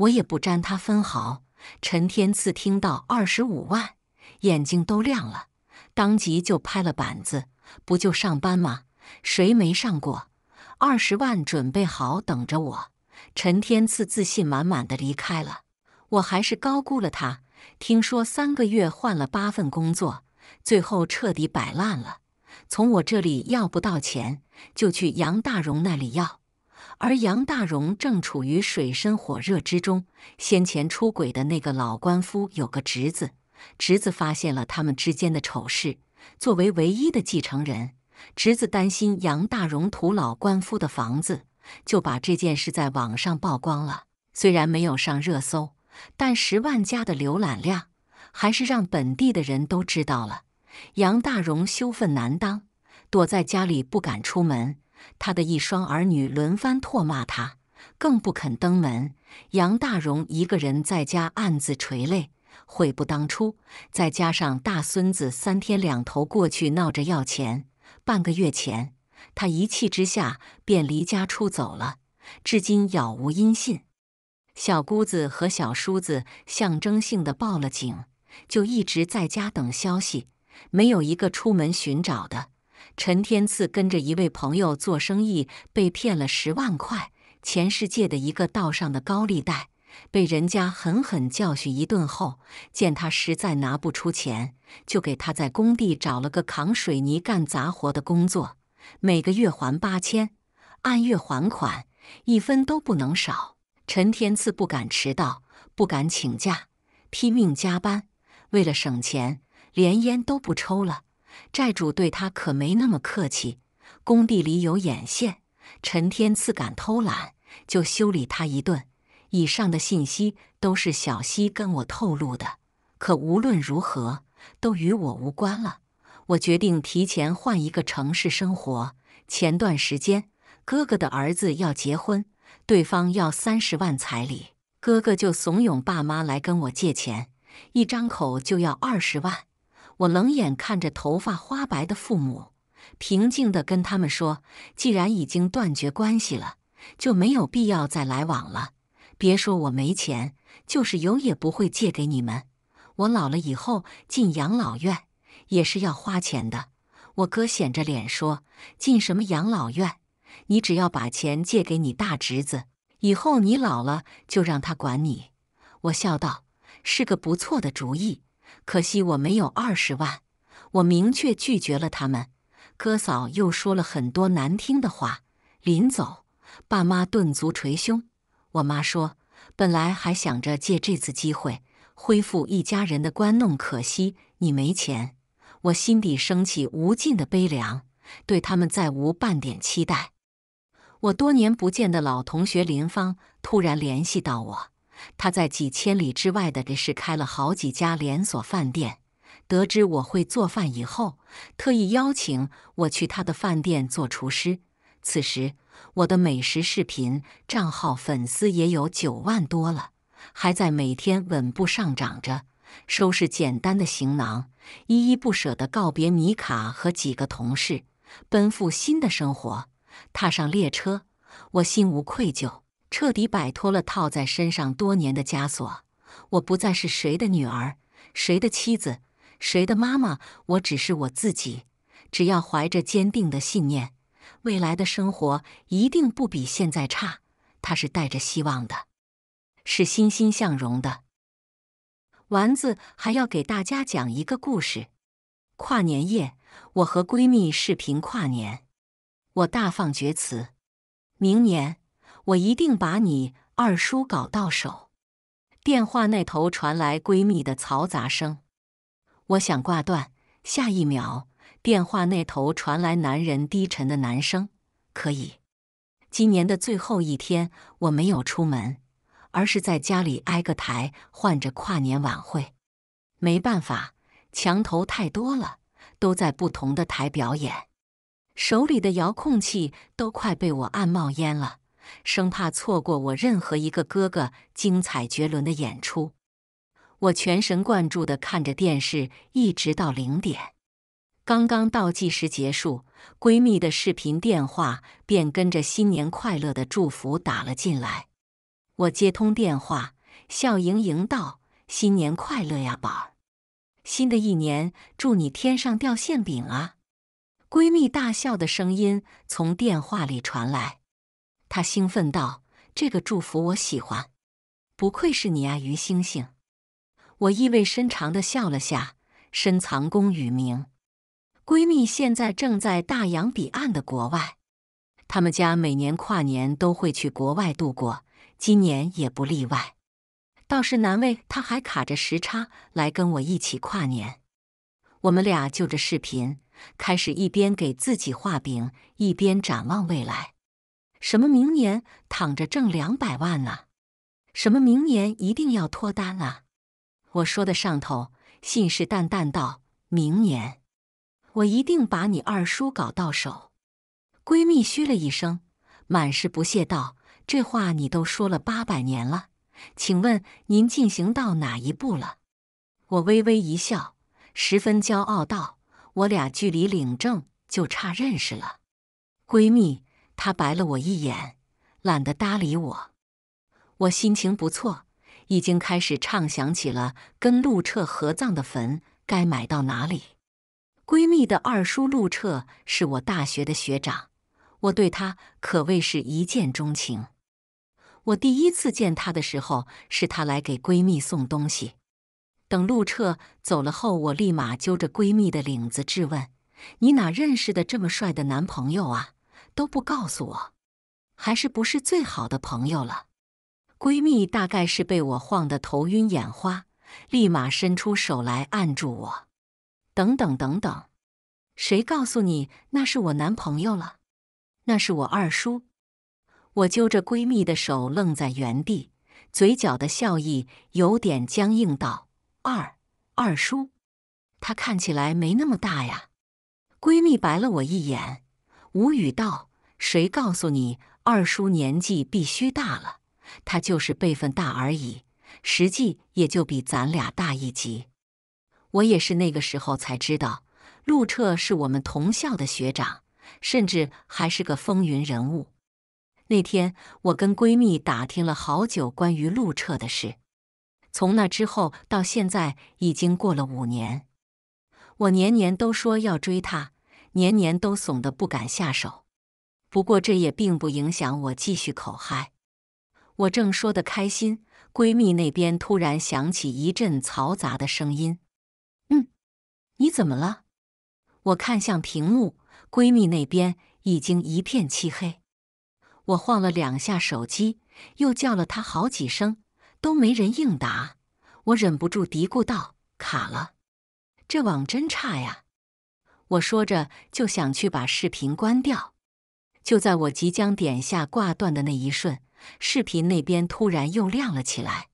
我也不沾他分毫。陈天赐听到二十五万，眼睛都亮了，当即就拍了板子：“不就上班吗？谁没上过？二十万准备好，等着我。”陈天赐自信满满的离开了。我还是高估了他。听说三个月换了八份工作，最后彻底摆烂了。从我这里要不到钱，就去杨大荣那里要。而杨大荣正处于水深火热之中。先前出轨的那个老官夫有个侄子，侄子发现了他们之间的丑事。作为唯一的继承人，侄子担心杨大荣图老官夫的房子，就把这件事在网上曝光了。虽然没有上热搜，但十万加的浏览量，还是让本地的人都知道了。杨大荣羞愤难当，躲在家里不敢出门。他的一双儿女轮番唾骂他，更不肯登门。杨大荣一个人在家暗自垂泪，悔不当初。再加上大孙子三天两头过去闹着要钱，半个月前他一气之下便离家出走了，至今杳无音信。小姑子和小叔子象征性的报了警，就一直在家等消息。没有一个出门寻找的。陈天赐跟着一位朋友做生意，被骗了十万块。前世界的一个道上的高利贷，被人家狠狠教训一顿后，见他实在拿不出钱，就给他在工地找了个扛水泥、干杂活的工作，每个月还八千，按月还款，一分都不能少。陈天赐不敢迟到，不敢请假，拼命加班，为了省钱。连烟都不抽了，债主对他可没那么客气。工地里有眼线，陈天赐敢偷懒就修理他一顿。以上的信息都是小溪跟我透露的，可无论如何都与我无关了。我决定提前换一个城市生活。前段时间，哥哥的儿子要结婚，对方要三十万彩礼，哥哥就怂恿爸妈来跟我借钱，一张口就要二十万。我冷眼看着头发花白的父母，平静地跟他们说：“既然已经断绝关系了，就没有必要再来往了。别说我没钱，就是有也不会借给你们。我老了以后进养老院也是要花钱的。”我哥显着脸说：“进什么养老院？你只要把钱借给你大侄子，以后你老了就让他管你。”我笑道：“是个不错的主意。”可惜我没有二十万，我明确拒绝了他们。哥嫂又说了很多难听的话。临走，爸妈顿足捶胸。我妈说：“本来还想着借这次机会恢复一家人的关弄，可惜你没钱。”我心底升起无尽的悲凉，对他们再无半点期待。我多年不见的老同学林芳突然联系到我。他在几千里之外的城市开了好几家连锁饭店。得知我会做饭以后，特意邀请我去他的饭店做厨师。此时，我的美食视频账号粉丝也有九万多了，还在每天稳步上涨着。收拾简单的行囊，依依不舍地告别米卡和几个同事，奔赴新的生活。踏上列车，我心无愧疚。彻底摆脱了套在身上多年的枷锁，我不再是谁的女儿、谁的妻子、谁的妈妈，我只是我自己。只要怀着坚定的信念，未来的生活一定不比现在差。它是带着希望的，是欣欣向荣的。丸子还要给大家讲一个故事。跨年夜，我和闺蜜视频跨年，我大放厥词，明年。我一定把你二叔搞到手。电话那头传来闺蜜的嘈杂声，我想挂断，下一秒电话那头传来男人低沉的男声：“可以。”今年的最后一天，我没有出门，而是在家里挨个台换着跨年晚会。没办法，墙头太多了，都在不同的台表演，手里的遥控器都快被我按冒烟了。生怕错过我任何一个哥哥精彩绝伦的演出，我全神贯注地看着电视，一直到零点。刚刚倒计时结束，闺蜜的视频电话便跟着“新年快乐”的祝福打了进来。我接通电话，笑盈盈道：“新年快乐呀，宝儿！新的一年祝你天上掉馅饼啊！”闺蜜大笑的声音从电话里传来。他兴奋道：“这个祝福我喜欢，不愧是你啊，于星星！”我意味深长的笑了下，深藏功与名。闺蜜现在正在大洋彼岸的国外，他们家每年跨年都会去国外度过，今年也不例外。倒是难为她还卡着时差来跟我一起跨年。我们俩就着视频，开始一边给自己画饼，一边展望未来。什么明年躺着挣两百万啊？什么明年一定要脱单啊？我说的上头，信誓旦旦道：“明年我一定把你二叔搞到手。”闺蜜嘘了一声，满是不屑道：“这话你都说了八百年了，请问您进行到哪一步了？”我微微一笑，十分骄傲道：“我俩距离领证就差认识了。”闺蜜。他白了我一眼，懒得搭理我。我心情不错，已经开始畅想起了跟陆彻合葬的坟该买到哪里。闺蜜的二叔陆彻是我大学的学长，我对他可谓是一见钟情。我第一次见他的时候是他来给闺蜜送东西。等陆彻走了后，我立马揪着闺蜜的领子质问：“你哪认识的这么帅的男朋友啊？”都不告诉我，还是不是最好的朋友了？闺蜜大概是被我晃得头晕眼花，立马伸出手来按住我。等等等等，谁告诉你那是我男朋友了？那是我二叔。我揪着闺蜜的手愣在原地，嘴角的笑意有点僵硬，道：“二二叔，他看起来没那么大呀。”闺蜜白了我一眼，无语道。谁告诉你二叔年纪必须大了？他就是辈分大而已，实际也就比咱俩大一级。我也是那个时候才知道，陆彻是我们同校的学长，甚至还是个风云人物。那天我跟闺蜜打听了好久关于陆彻的事。从那之后到现在已经过了五年，我年年都说要追他，年年都怂得不敢下手。不过这也并不影响我继续口嗨。我正说的开心，闺蜜那边突然响起一阵嘈杂的声音。“嗯，你怎么了？”我看向屏幕，闺蜜那边已经一片漆黑。我晃了两下手机，又叫了她好几声，都没人应答。我忍不住嘀咕道：“卡了，这网真差呀！”我说着就想去把视频关掉。就在我即将点下挂断的那一瞬，视频那边突然又亮了起来。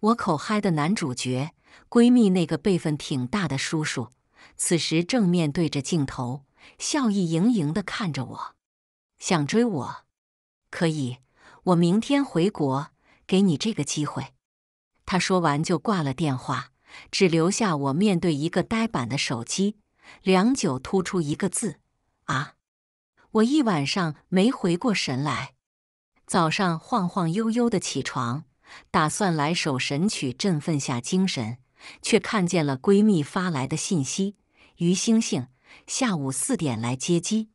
我口嗨的男主角，闺蜜那个辈分挺大的叔叔，此时正面对着镜头，笑意盈盈地看着我。想追我？可以，我明天回国，给你这个机会。他说完就挂了电话，只留下我面对一个呆板的手机，良久，吐出一个字：啊。我一晚上没回过神来，早上晃晃悠悠的起床，打算来首神曲振奋下精神，却看见了闺蜜发来的信息：“于星星，下午四点来接机。”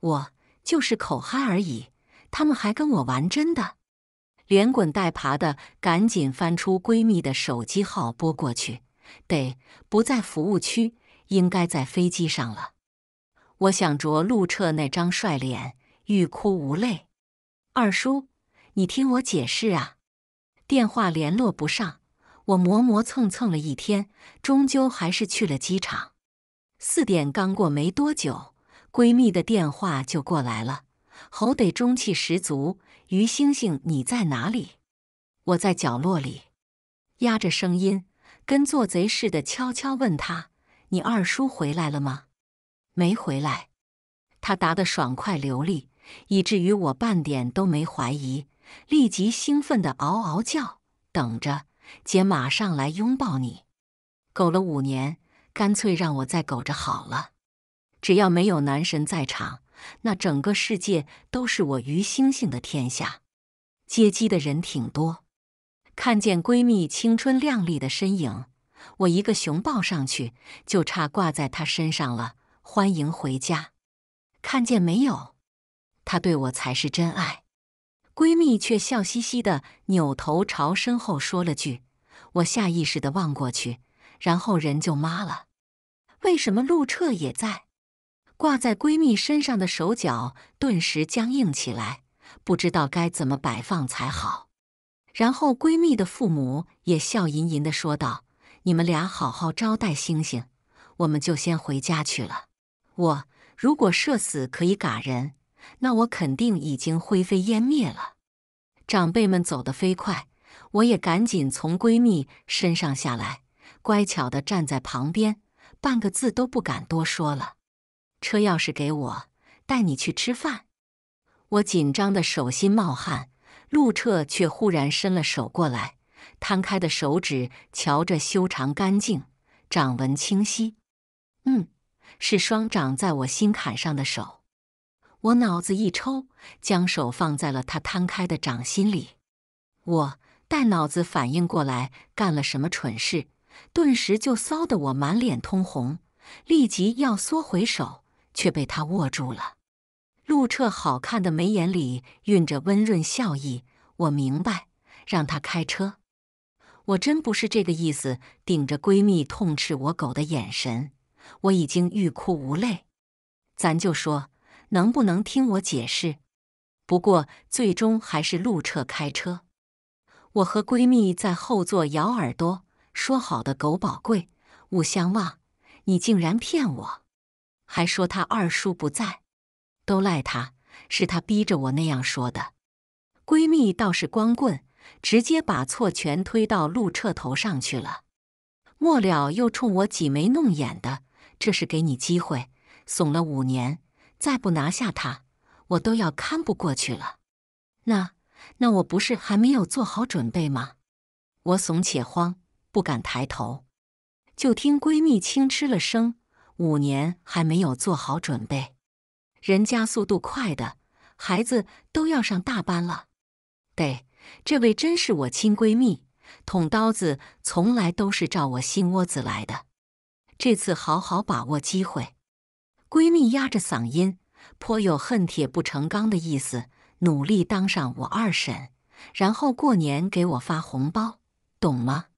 我就是口嗨而已，他们还跟我玩真的？连滚带爬的赶紧翻出闺蜜的手机号拨过去，得不在服务区，应该在飞机上了。我想着陆彻那张帅脸，欲哭无泪。二叔，你听我解释啊！电话联络不上，我磨磨蹭蹭了一天，终究还是去了机场。四点刚过没多久，闺蜜的电话就过来了，好得中气十足：“于星星，你在哪里？”我在角落里压着声音，跟做贼似的，悄悄问她：“你二叔回来了吗？”没回来，他答得爽快流利，以至于我半点都没怀疑，立即兴奋地嗷嗷叫，等着姐马上来拥抱你。苟了五年，干脆让我再苟着好了。只要没有男神在场，那整个世界都是我于星星的天下。接机的人挺多，看见闺蜜青春靓丽的身影，我一个熊抱上去，就差挂在她身上了。欢迎回家，看见没有？他对我才是真爱。闺蜜却笑嘻嘻的扭头朝身后说了句：“我下意识的望过去，然后人就麻了。为什么陆彻也在？挂在闺蜜身上的手脚顿时僵硬起来，不知道该怎么摆放才好。然后闺蜜的父母也笑吟吟的说道：‘你们俩好好招待星星，我们就先回家去了。’我如果射死可以嘎人，那我肯定已经灰飞烟灭了。长辈们走得飞快，我也赶紧从闺蜜身上下来，乖巧地站在旁边，半个字都不敢多说了。车钥匙给我，带你去吃饭。我紧张的手心冒汗，陆彻却忽然伸了手过来，摊开的手指瞧着修长干净，掌纹清晰。嗯。是双掌在我心坎上的手，我脑子一抽，将手放在了他摊开的掌心里。我待脑子反应过来干了什么蠢事，顿时就臊得我满脸通红，立即要缩回手，却被他握住了。陆彻好看的眉眼里蕴着温润笑意，我明白，让他开车。我真不是这个意思，顶着闺蜜痛斥我狗的眼神。我已经欲哭无泪，咱就说能不能听我解释？不过最终还是陆彻开车，我和闺蜜在后座咬耳朵，说好的“狗宝贵勿相忘”，你竟然骗我，还说他二叔不在，都赖他是他逼着我那样说的。闺蜜倒是光棍，直接把错全推到陆彻头上去了，末了又冲我挤眉弄眼的。这是给你机会，怂了五年，再不拿下他，我都要看不过去了。那那我不是还没有做好准备吗？我怂且慌，不敢抬头。就听闺蜜轻嗤了声：“五年还没有做好准备，人家速度快的，孩子都要上大班了。”对，这位真是我亲闺蜜，捅刀子从来都是照我心窝子来的。这次好好把握机会，闺蜜压着嗓音，颇有恨铁不成钢的意思。努力当上我二婶，然后过年给我发红包，懂吗？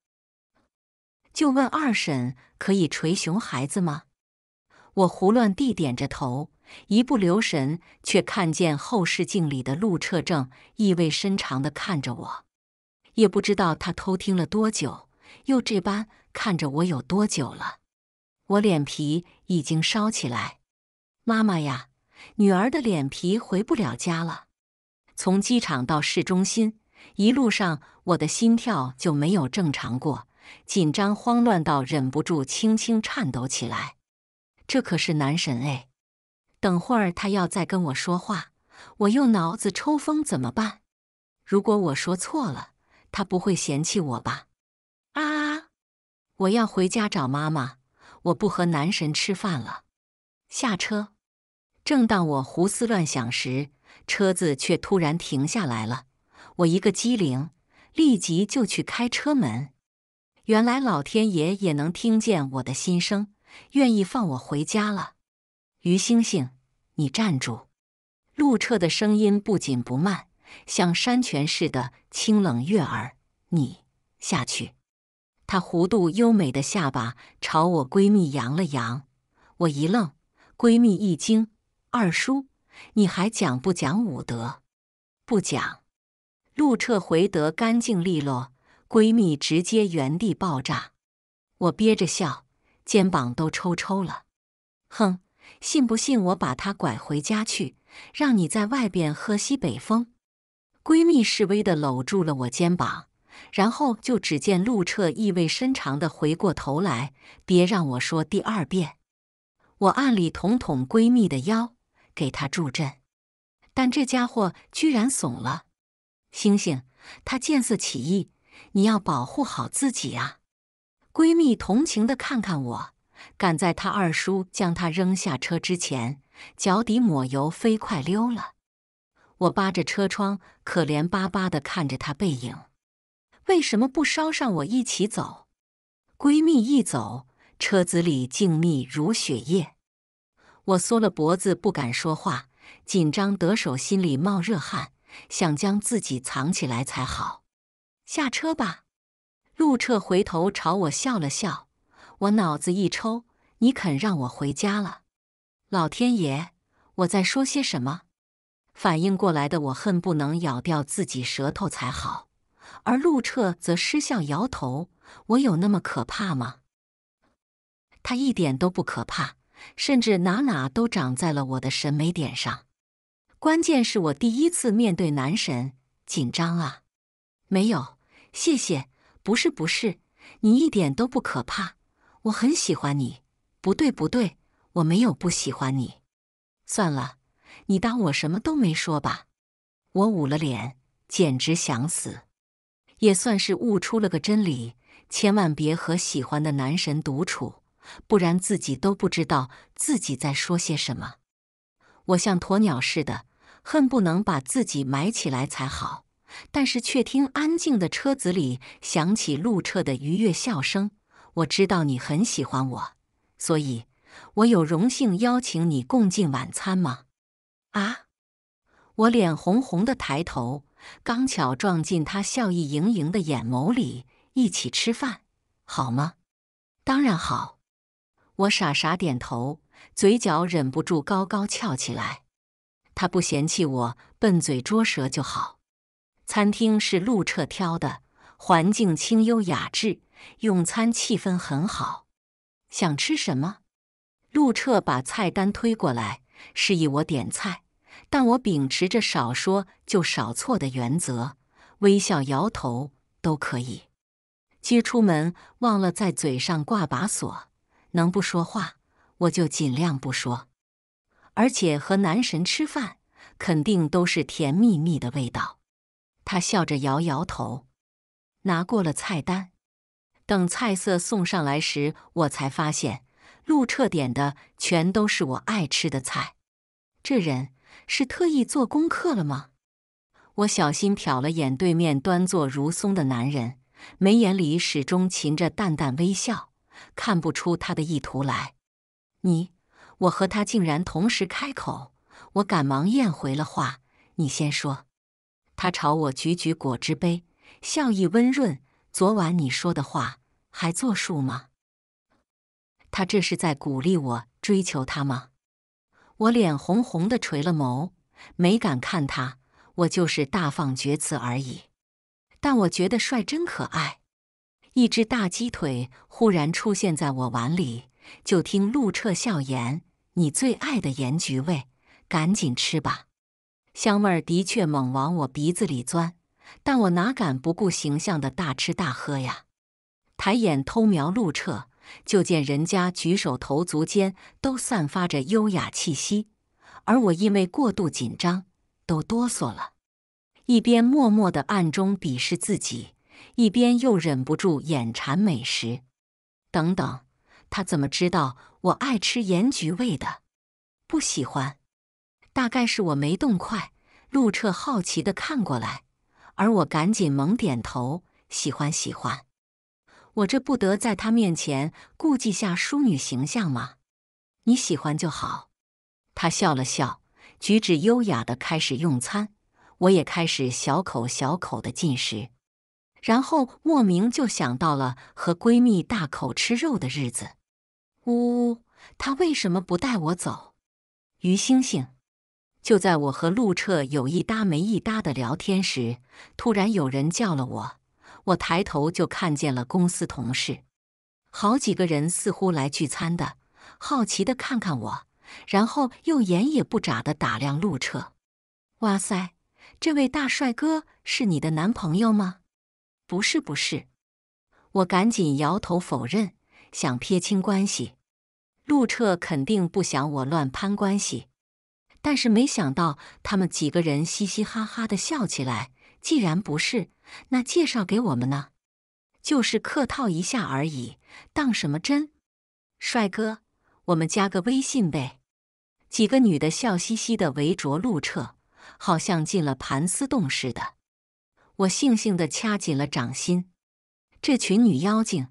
就问二婶可以锤熊孩子吗？我胡乱地点着头，一不留神却看见后视镜里的陆彻正意味深长地看着我，也不知道他偷听了多久，又这般看着我有多久了。我脸皮已经烧起来，妈妈呀，女儿的脸皮回不了家了。从机场到市中心，一路上我的心跳就没有正常过，紧张慌乱到忍不住轻轻颤抖起来。这可是男神哎，等会儿他要再跟我说话，我用脑子抽风怎么办？如果我说错了，他不会嫌弃我吧？啊，我要回家找妈妈。我不和男神吃饭了，下车。正当我胡思乱想时，车子却突然停下来了。我一个机灵，立即就去开车门。原来老天爷也能听见我的心声，愿意放我回家了。于星星，你站住！陆彻的声音不紧不慢，像山泉似的清冷悦耳。你下去。她弧度优美的下巴朝我闺蜜扬了扬，我一愣，闺蜜一惊：“二叔，你还讲不讲武德？”“不讲。”陆彻回得干净利落，闺蜜直接原地爆炸。我憋着笑，肩膀都抽抽了。“哼，信不信我把他拐回家去，让你在外边喝西北风？”闺蜜示威的搂住了我肩膀。然后就只见陆彻意味深长的回过头来，别让我说第二遍。我暗里捅捅闺蜜的腰，给她助阵，但这家伙居然怂了。星星，他见色起意，你要保护好自己啊！闺蜜同情的看看我，赶在她二叔将她扔下车之前，脚底抹油飞快溜了。我扒着车窗，可怜巴巴的看着她背影。为什么不捎上我一起走？闺蜜一走，车子里静谧如雪夜。我缩了脖子，不敢说话，紧张得手心里冒热汗，想将自己藏起来才好。下车吧，陆彻回头朝我笑了笑。我脑子一抽，你肯让我回家了？老天爷，我在说些什么？反应过来的我恨不能咬掉自己舌头才好。而陆彻则失笑摇头：“我有那么可怕吗？他一点都不可怕，甚至哪哪都长在了我的审美点上。关键是我第一次面对男神，紧张啊！没有，谢谢。不是，不是，你一点都不可怕，我很喜欢你。不对，不对，我没有不喜欢你。算了，你当我什么都没说吧。我捂了脸，简直想死。”也算是悟出了个真理：千万别和喜欢的男神独处，不然自己都不知道自己在说些什么。我像鸵鸟似的，恨不能把自己埋起来才好，但是却听安静的车子里响起陆彻的愉悦笑声。我知道你很喜欢我，所以我有荣幸邀请你共进晚餐吗？啊！我脸红红的，抬头。刚巧撞进他笑意盈盈的眼眸里，一起吃饭好吗？当然好，我傻傻点头，嘴角忍不住高高翘起来。他不嫌弃我笨嘴拙舌就好。餐厅是陆彻挑的，环境清幽雅致，用餐气氛很好。想吃什么？陆彻把菜单推过来，示意我点菜。但我秉持着少说就少错的原则，微笑摇头都可以。接出门忘了在嘴上挂把锁，能不说话我就尽量不说。而且和男神吃饭，肯定都是甜蜜蜜的味道。他笑着摇摇头，拿过了菜单。等菜色送上来时，我才发现陆彻点的全都是我爱吃的菜。这人。是特意做功课了吗？我小心瞟了眼对面端坐如松的男人，眉眼里始终噙着淡淡微笑，看不出他的意图来。你我和他竟然同时开口，我赶忙咽回了话。你先说。他朝我举举果汁杯，笑意温润。昨晚你说的话还作数吗？他这是在鼓励我追求他吗？我脸红红的，垂了眸，没敢看他。我就是大放厥词而已。但我觉得帅真可爱。一只大鸡腿忽然出现在我碗里，就听陆彻笑言：“你最爱的盐焗味，赶紧吃吧。”香味儿的确猛往我鼻子里钻，但我哪敢不顾形象的大吃大喝呀？抬眼偷瞄陆彻。就见人家举手投足间都散发着优雅气息，而我因为过度紧张都哆嗦了。一边默默的暗中鄙视自己，一边又忍不住眼馋美食。等等，他怎么知道我爱吃盐焗味的？不喜欢。大概是我没动筷。陆彻好奇的看过来，而我赶紧猛点头，喜欢喜欢。我这不得在他面前顾忌下淑女形象吗？你喜欢就好。她笑了笑，举止优雅的开始用餐，我也开始小口小口的进食。然后莫名就想到了和闺蜜大口吃肉的日子。呜呜，他为什么不带我走？于星星，就在我和陆彻有一搭没一搭的聊天时，突然有人叫了我。我抬头就看见了公司同事，好几个人似乎来聚餐的，好奇的看看我，然后又眼也不眨的打量陆彻。哇塞，这位大帅哥是你的男朋友吗？不是，不是。我赶紧摇头否认，想撇清关系。陆彻肯定不想我乱攀关系，但是没想到他们几个人嘻嘻哈哈的笑起来。既然不是，那介绍给我们呢？就是客套一下而已，当什么真？帅哥，我们加个微信呗。几个女的笑嘻嘻的围着陆彻，好像进了盘丝洞似的。我悻悻的掐紧了掌心。这群女妖精，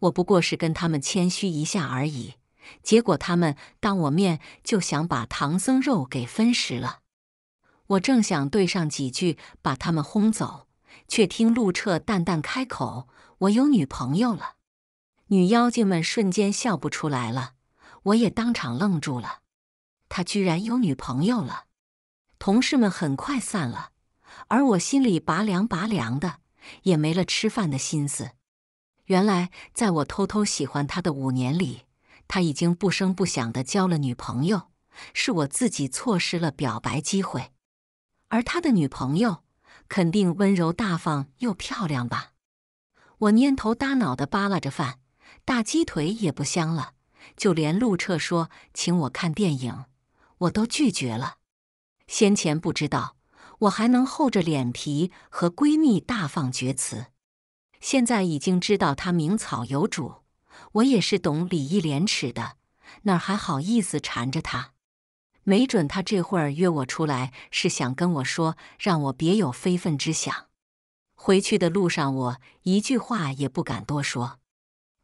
我不过是跟他们谦虚一下而已，结果他们当我面就想把唐僧肉给分食了。我正想对上几句把他们轰走，却听陆彻淡淡开口：“我有女朋友了。”女妖精们瞬间笑不出来了，我也当场愣住了。他居然有女朋友了！同事们很快散了，而我心里拔凉拔凉的，也没了吃饭的心思。原来，在我偷偷喜欢他的五年里，他已经不声不响地交了女朋友，是我自己错失了表白机会。而他的女朋友肯定温柔大方又漂亮吧？我蔫头耷脑的扒拉着饭，大鸡腿也不香了。就连陆彻说请我看电影，我都拒绝了。先前不知道我还能厚着脸皮和闺蜜大放厥词，现在已经知道他名草有主，我也是懂礼义廉耻的，哪还好意思缠着他？没准他这会儿约我出来是想跟我说，让我别有非分之想。回去的路上，我一句话也不敢多说。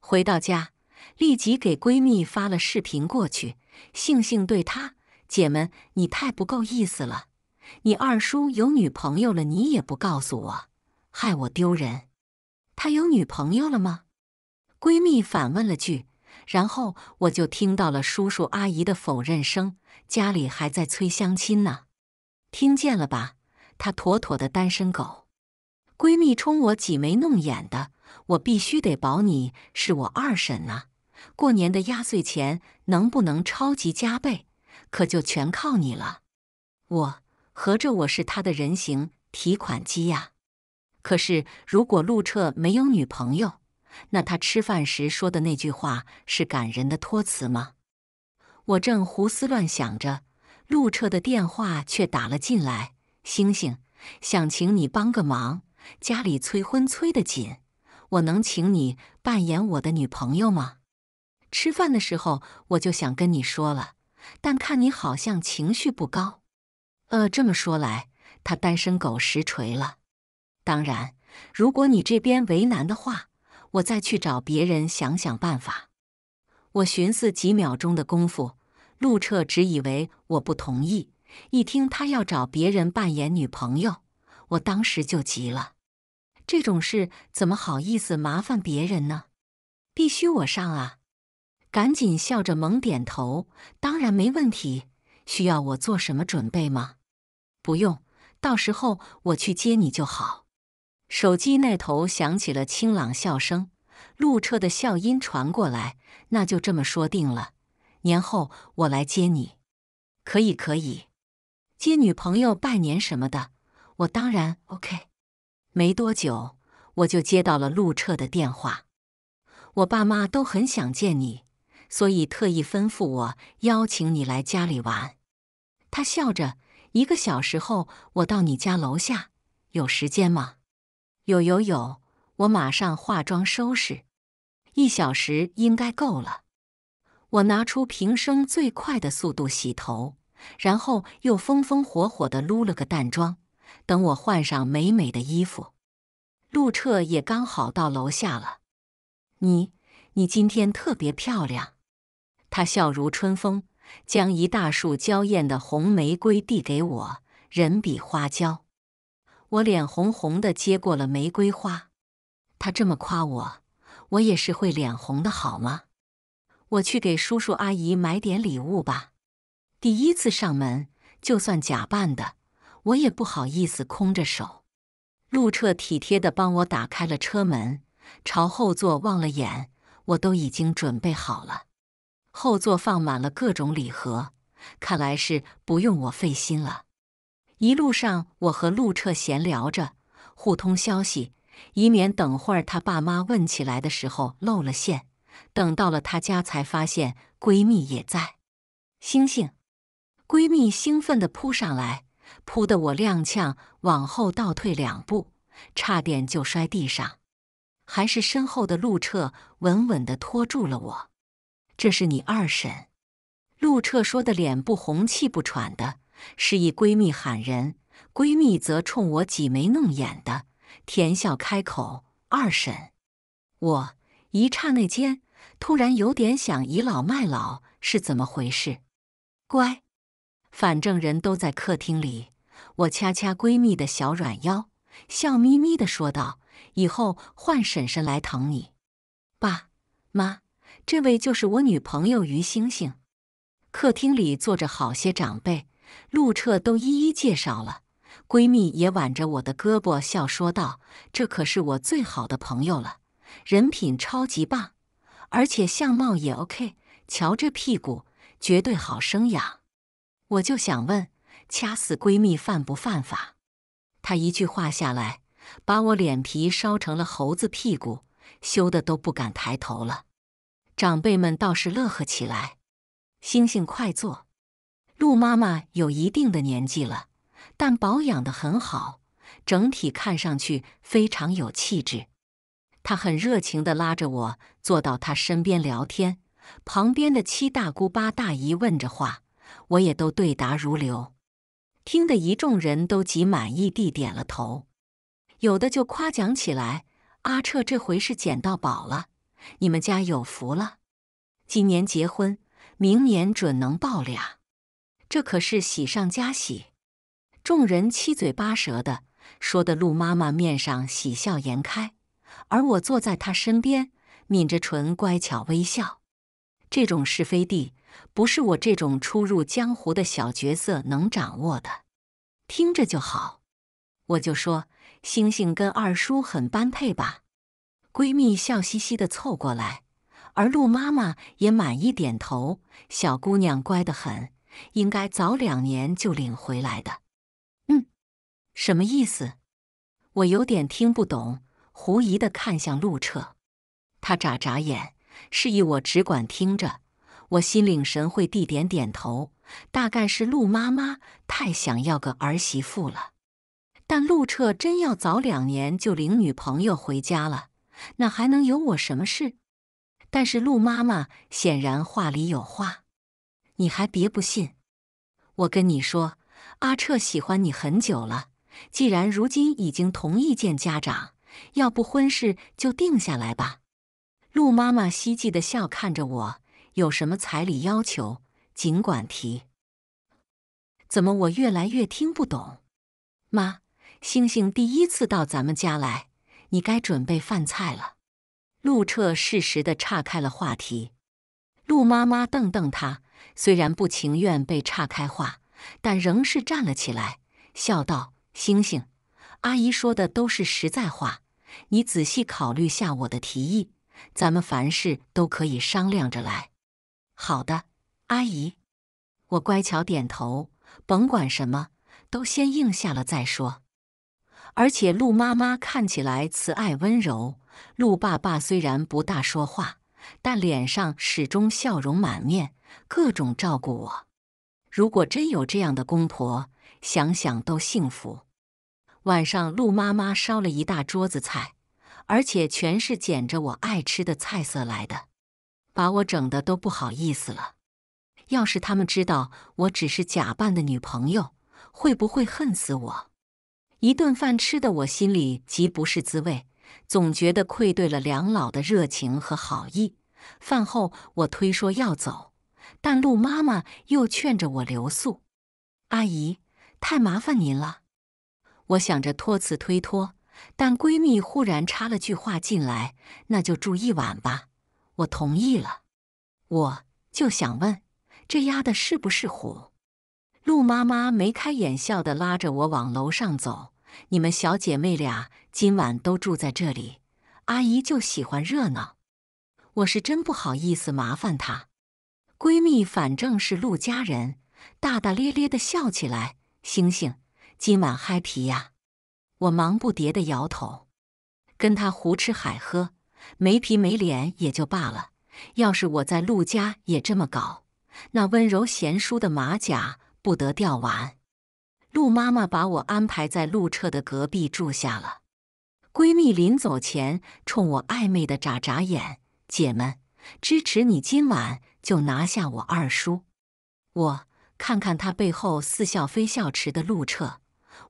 回到家，立即给闺蜜发了视频过去，悻悻对她：“姐们，你太不够意思了！你二叔有女朋友了，你也不告诉我，害我丢人。”他有女朋友了吗？闺蜜反问了句。然后我就听到了叔叔阿姨的否认声，家里还在催相亲呢，听见了吧？他妥妥的单身狗。闺蜜冲我挤眉弄眼的，我必须得保你是我二婶啊！过年的压岁钱能不能超级加倍，可就全靠你了。我合着我是他的人形提款机呀？可是如果陆彻没有女朋友？那他吃饭时说的那句话是感人的托词吗？我正胡思乱想着，陆彻的电话却打了进来。星星想请你帮个忙，家里催婚催得紧，我能请你扮演我的女朋友吗？吃饭的时候我就想跟你说了，但看你好像情绪不高。呃，这么说来，他单身狗实锤了。当然，如果你这边为难的话。我再去找别人想想办法。我寻思几秒钟的功夫，陆彻只以为我不同意。一听他要找别人扮演女朋友，我当时就急了。这种事怎么好意思麻烦别人呢？必须我上啊！赶紧笑着猛点头，当然没问题。需要我做什么准备吗？不用，到时候我去接你就好。手机那头响起了清朗笑声，陆彻的笑音传过来。那就这么说定了，年后我来接你。可以，可以，接女朋友拜年什么的，我当然 OK。没多久，我就接到了陆彻的电话。我爸妈都很想见你，所以特意吩咐我邀请你来家里玩。他笑着，一个小时后我到你家楼下，有时间吗？有有有，我马上化妆收拾，一小时应该够了。我拿出平生最快的速度洗头，然后又风风火火的撸了个淡妆。等我换上美美的衣服，陆彻也刚好到楼下了。你，你今天特别漂亮。他笑如春风，将一大束娇艳的红玫瑰递给我，人比花娇。我脸红红的接过了玫瑰花，他这么夸我，我也是会脸红的，好吗？我去给叔叔阿姨买点礼物吧。第一次上门，就算假扮的，我也不好意思空着手。陆彻体贴的帮我打开了车门，朝后座望了眼，我都已经准备好了。后座放满了各种礼盒，看来是不用我费心了。一路上，我和陆彻闲聊着，互通消息，以免等会儿他爸妈问起来的时候露了馅。等到了他家，才发现闺蜜也在。星星，闺蜜兴奋地扑上来，扑得我踉跄，往后倒退两步，差点就摔地上。还是身后的陆彻稳稳地拖住了我。这是你二婶，陆彻说的脸不红气不喘的。示意闺蜜喊人，闺蜜则冲我挤眉弄眼的甜笑开口：“二婶，我一刹那间突然有点想倚老卖老，是怎么回事？”乖，反正人都在客厅里，我掐掐闺蜜的小软腰，笑眯眯的说道：“以后换婶婶来疼你。”爸妈，这位就是我女朋友于星星。客厅里坐着好些长辈。陆彻都一一介绍了，闺蜜也挽着我的胳膊笑说道：“这可是我最好的朋友了，人品超级棒，而且相貌也 OK，瞧这屁股，绝对好生养。”我就想问，掐死闺蜜犯不犯法？她一句话下来，把我脸皮烧成了猴子屁股，羞得都不敢抬头了。长辈们倒是乐呵起来：“星星，快坐。”陆妈妈有一定的年纪了，但保养的很好，整体看上去非常有气质。她很热情的拉着我坐到她身边聊天，旁边的七大姑八大姨问着话，我也都对答如流，听得一众人都极满意地点了头，有的就夸奖起来：“阿彻这回是捡到宝了，你们家有福了，今年结婚，明年准能抱俩。”这可是喜上加喜，众人七嘴八舌的说的，鹿妈妈面上喜笑颜开，而我坐在她身边，抿着唇，乖巧微笑。这种是非地，不是我这种初入江湖的小角色能掌握的。听着就好，我就说星星跟二叔很般配吧。闺蜜笑嘻嘻的凑过来，而鹿妈妈也满意点头。小姑娘乖得很。应该早两年就领回来的，嗯，什么意思？我有点听不懂，狐疑的看向陆彻。他眨眨眼，示意我只管听着。我心领神会地点点头。大概是陆妈妈太想要个儿媳妇了。但陆彻真要早两年就领女朋友回家了，那还能有我什么事？但是陆妈妈显然话里有话。你还别不信，我跟你说，阿彻喜欢你很久了。既然如今已经同意见家长，要不婚事就定下来吧。陆妈妈希冀的笑看着我，有什么彩礼要求，尽管提。怎么，我越来越听不懂？妈，星星第一次到咱们家来，你该准备饭菜了。陆彻适时的岔开了话题。陆妈妈瞪瞪他。虽然不情愿被岔开话，但仍是站了起来，笑道：“星星，阿姨说的都是实在话，你仔细考虑下我的提议，咱们凡事都可以商量着来。”“好的，阿姨。”我乖巧点头。“甭管什么，都先应下了再说。”而且，鹿妈妈看起来慈爱温柔，鹿爸爸虽然不大说话，但脸上始终笑容满面。各种照顾我，如果真有这样的公婆，想想都幸福。晚上，陆妈妈烧了一大桌子菜，而且全是捡着我爱吃的菜色来的，把我整的都不好意思了。要是他们知道我只是假扮的女朋友，会不会恨死我？一顿饭吃的我心里极不是滋味，总觉得愧对了梁老的热情和好意。饭后，我推说要走。但鹿妈妈又劝着我留宿，阿姨太麻烦您了。我想着托辞推脱，但闺蜜忽然插了句话进来：“那就住一晚吧。”我同意了。我就想问，这丫的是不是虎？鹿妈妈眉开眼笑的拉着我往楼上走：“你们小姐妹俩今晚都住在这里，阿姨就喜欢热闹。”我是真不好意思麻烦她。闺蜜反正是陆家人，大大咧咧的笑起来。星星，今晚嗨皮呀！我忙不迭的摇头，跟她胡吃海喝，没皮没脸也就罢了。要是我在陆家也这么搞，那温柔贤淑的马甲不得掉完？陆妈妈把我安排在陆彻的隔壁住下了。闺蜜临走前冲我暧昧的眨眨眼：“姐们，支持你今晚。”就拿下我二叔，我看看他背后似笑非笑，持的陆彻，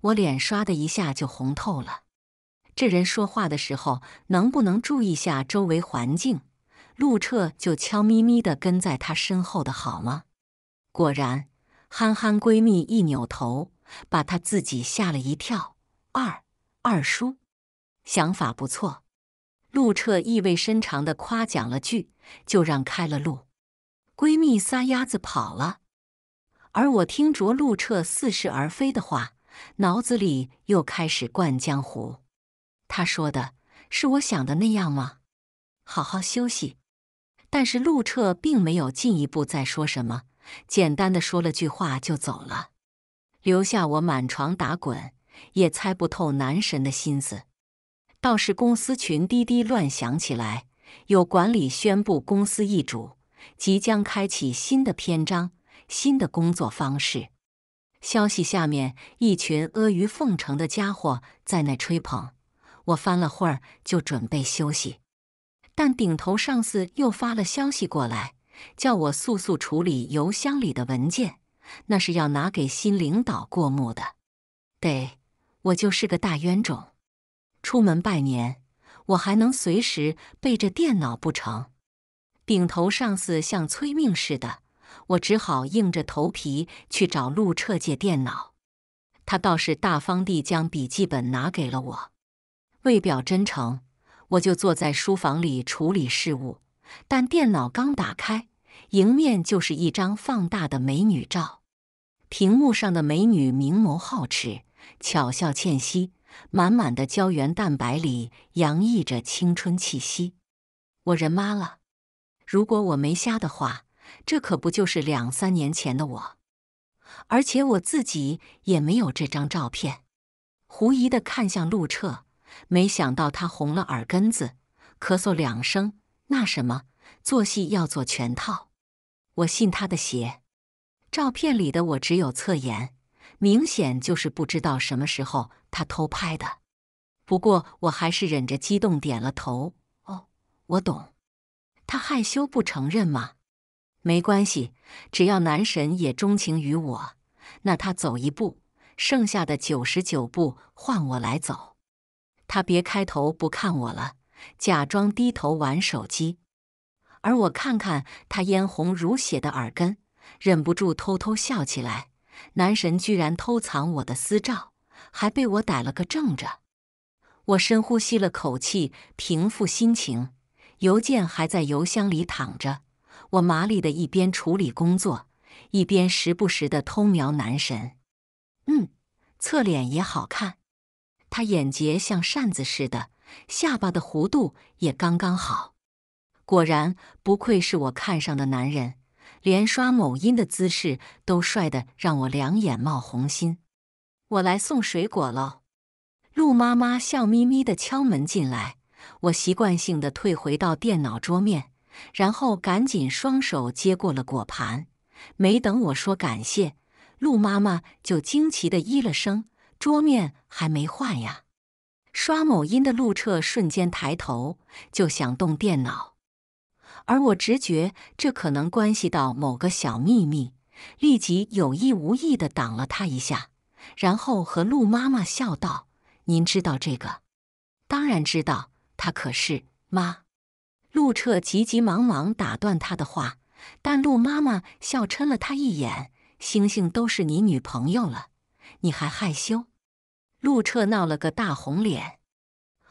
我脸刷的一下就红透了。这人说话的时候能不能注意下周围环境？陆彻就悄咪咪的跟在他身后的好吗？果然，憨憨闺蜜一扭头，把她自己吓了一跳。二二叔，想法不错，陆彻意味深长的夸奖了句，就让开了路。闺蜜撒丫子跑了，而我听着陆彻似是而非的话，脑子里又开始灌江湖。他说的是我想的那样吗？好好休息。但是陆彻并没有进一步再说什么，简单的说了句话就走了，留下我满床打滚，也猜不透男神的心思。倒是公司群滴滴乱响起来，有管理宣布公司易主。即将开启新的篇章，新的工作方式。消息下面一群阿谀奉承的家伙在那吹捧。我翻了会儿就准备休息，但顶头上司又发了消息过来，叫我速速处理邮箱里的文件，那是要拿给新领导过目的。得，我就是个大冤种。出门拜年，我还能随时背着电脑不成？顶头上司像催命似的，我只好硬着头皮去找陆彻借电脑。他倒是大方地将笔记本拿给了我。为表真诚，我就坐在书房里处理事务。但电脑刚打开，迎面就是一张放大的美女照。屏幕上的美女明眸皓齿，巧笑倩兮，满满的胶原蛋白里洋溢着青春气息。我人麻了。如果我没瞎的话，这可不就是两三年前的我？而且我自己也没有这张照片。狐疑的看向陆彻，没想到他红了耳根子，咳嗽两声，那什么，做戏要做全套，我信他的邪。照片里的我只有侧颜，明显就是不知道什么时候他偷拍的。不过我还是忍着激动点了头。哦，我懂。他害羞不承认吗？没关系，只要男神也钟情于我，那他走一步，剩下的九十九步换我来走。他别开头不看我了，假装低头玩手机，而我看看他嫣红如血的耳根，忍不住偷偷笑起来。男神居然偷藏我的私照，还被我逮了个正着。我深呼吸了口气，平复心情。邮件还在邮箱里躺着，我麻利的一边处理工作，一边时不时的偷瞄男神。嗯，侧脸也好看，他眼睫像扇子似的，下巴的弧度也刚刚好。果然不愧是我看上的男人，连刷某音的姿势都帅得让我两眼冒红心。我来送水果喽，鹿妈妈笑眯眯的敲门进来。我习惯性的退回到电脑桌面，然后赶紧双手接过了果盘。没等我说感谢，陆妈妈就惊奇的咦了声：“桌面还没换呀？”刷某音的陆彻瞬间抬头就想动电脑，而我直觉这可能关系到某个小秘密，立即有意无意的挡了他一下，然后和陆妈妈笑道：“您知道这个？当然知道。”他可是妈，陆彻急急忙忙打断他的话，但陆妈妈笑嗔了他一眼：“星星都是你女朋友了，你还害羞？”陆彻闹了个大红脸，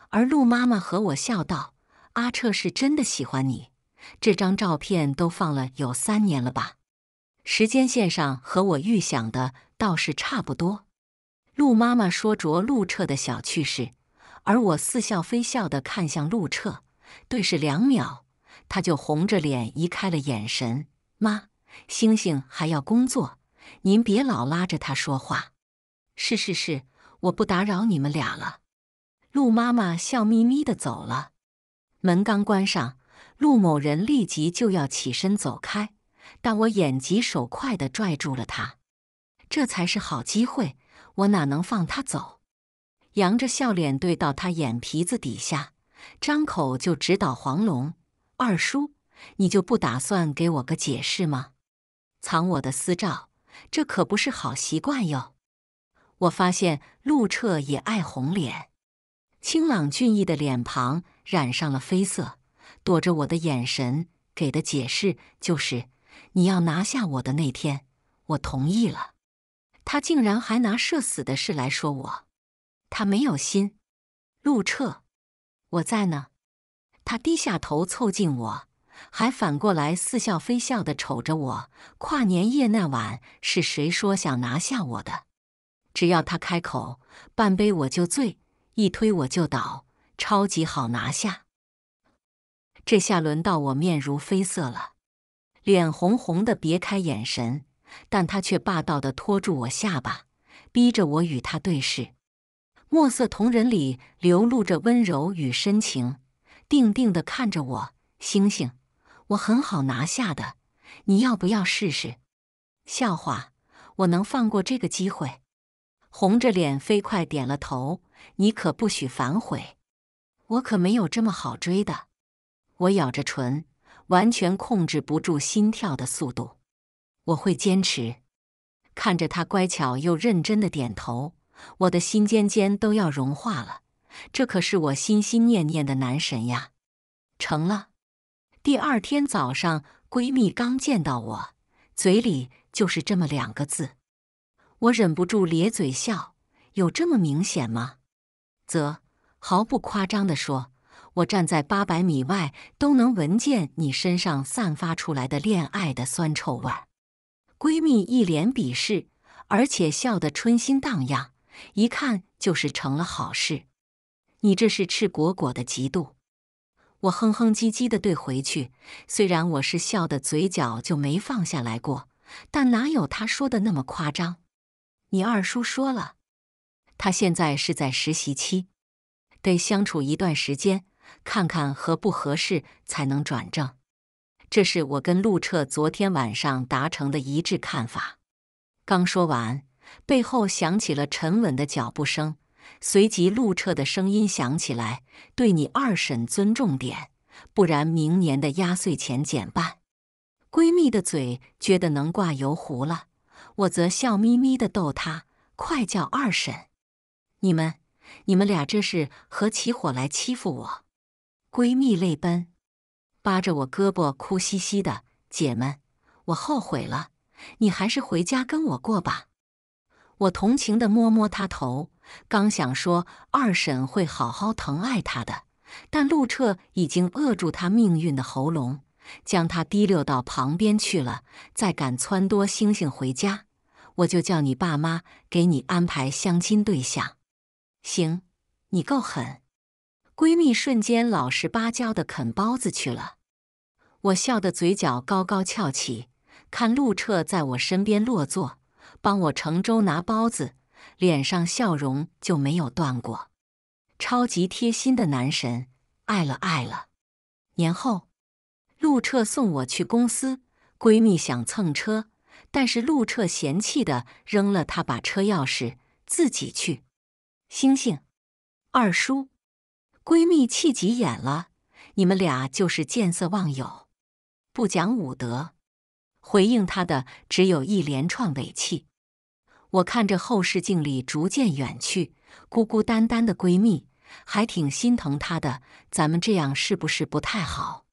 而陆妈妈和我笑道：“阿彻是真的喜欢你，这张照片都放了有三年了吧？时间线上和我预想的倒是差不多。”陆妈妈说着陆彻的小趣事。而我似笑非笑地看向陆彻，对视两秒，他就红着脸移开了眼神。妈，星星还要工作，您别老拉着他说话。是是是，我不打扰你们俩了。陆妈妈笑眯眯地走了，门刚关上，陆某人立即就要起身走开，但我眼疾手快地拽住了他。这才是好机会，我哪能放他走？扬着笑脸，对到他眼皮子底下，张口就直捣黄龙。二叔，你就不打算给我个解释吗？藏我的私照，这可不是好习惯哟。我发现陆彻也爱红脸，清朗俊逸的脸庞染上了绯色，躲着我的眼神，给的解释就是：你要拿下我的那天，我同意了。他竟然还拿社死的事来说我。他没有心，陆彻，我在呢。他低下头凑近我，还反过来似笑非笑的瞅着我。跨年夜那晚是谁说想拿下我的？只要他开口，半杯我就醉，一推我就倒，超级好拿下。这下轮到我面如绯色了，脸红红的，别开眼神。但他却霸道的拖住我下巴，逼着我与他对视。墨色瞳仁里流露着温柔与深情，定定地看着我。星星，我很好拿下的，你要不要试试？笑话，我能放过这个机会？红着脸飞快点了头。你可不许反悔，我可没有这么好追的。我咬着唇，完全控制不住心跳的速度。我会坚持。看着他乖巧又认真的点头。我的心尖尖都要融化了，这可是我心心念念的男神呀！成了。第二天早上，闺蜜刚见到我，嘴里就是这么两个字，我忍不住咧嘴笑。有这么明显吗？则毫不夸张地说，我站在八百米外都能闻见你身上散发出来的恋爱的酸臭味。闺蜜一脸鄙视，而且笑得春心荡漾。一看就是成了好事，你这是赤果果的嫉妒。我哼哼唧唧的怼回去，虽然我是笑的嘴角就没放下来过，但哪有他说的那么夸张？你二叔说了，他现在是在实习期，得相处一段时间，看看合不合适才能转正。这是我跟陆彻昨天晚上达成的一致看法。刚说完。背后响起了沉稳的脚步声，随即陆彻的声音响起来：“对你二婶尊重点，不然明年的压岁钱减半。”闺蜜的嘴觉得能挂油壶了，我则笑眯眯的逗她：“快叫二婶，你们，你们俩这是合起伙来欺负我？”闺蜜泪奔，扒着我胳膊哭兮兮的：“姐们，我后悔了，你还是回家跟我过吧。”我同情地摸摸他头，刚想说二婶会好好疼爱他的，但陆彻已经扼住他命运的喉咙，将他提溜到旁边去了。再敢撺掇星星回家，我就叫你爸妈给你安排相亲对象。行，你够狠。闺蜜瞬间老实巴交的啃包子去了。我笑得嘴角高高翘起，看陆彻在我身边落座。帮我乘舟拿包子，脸上笑容就没有断过，超级贴心的男神，爱了爱了。年后，陆彻送我去公司，闺蜜想蹭车，但是陆彻嫌弃的扔了他把车钥匙，自己去。星星，二叔，闺蜜气急眼了，你们俩就是见色忘友，不讲武德。回应他的只有一连串尾气。我看着后视镜里逐渐远去、孤孤单单的闺蜜，还挺心疼她的。咱们这样是不是不太好？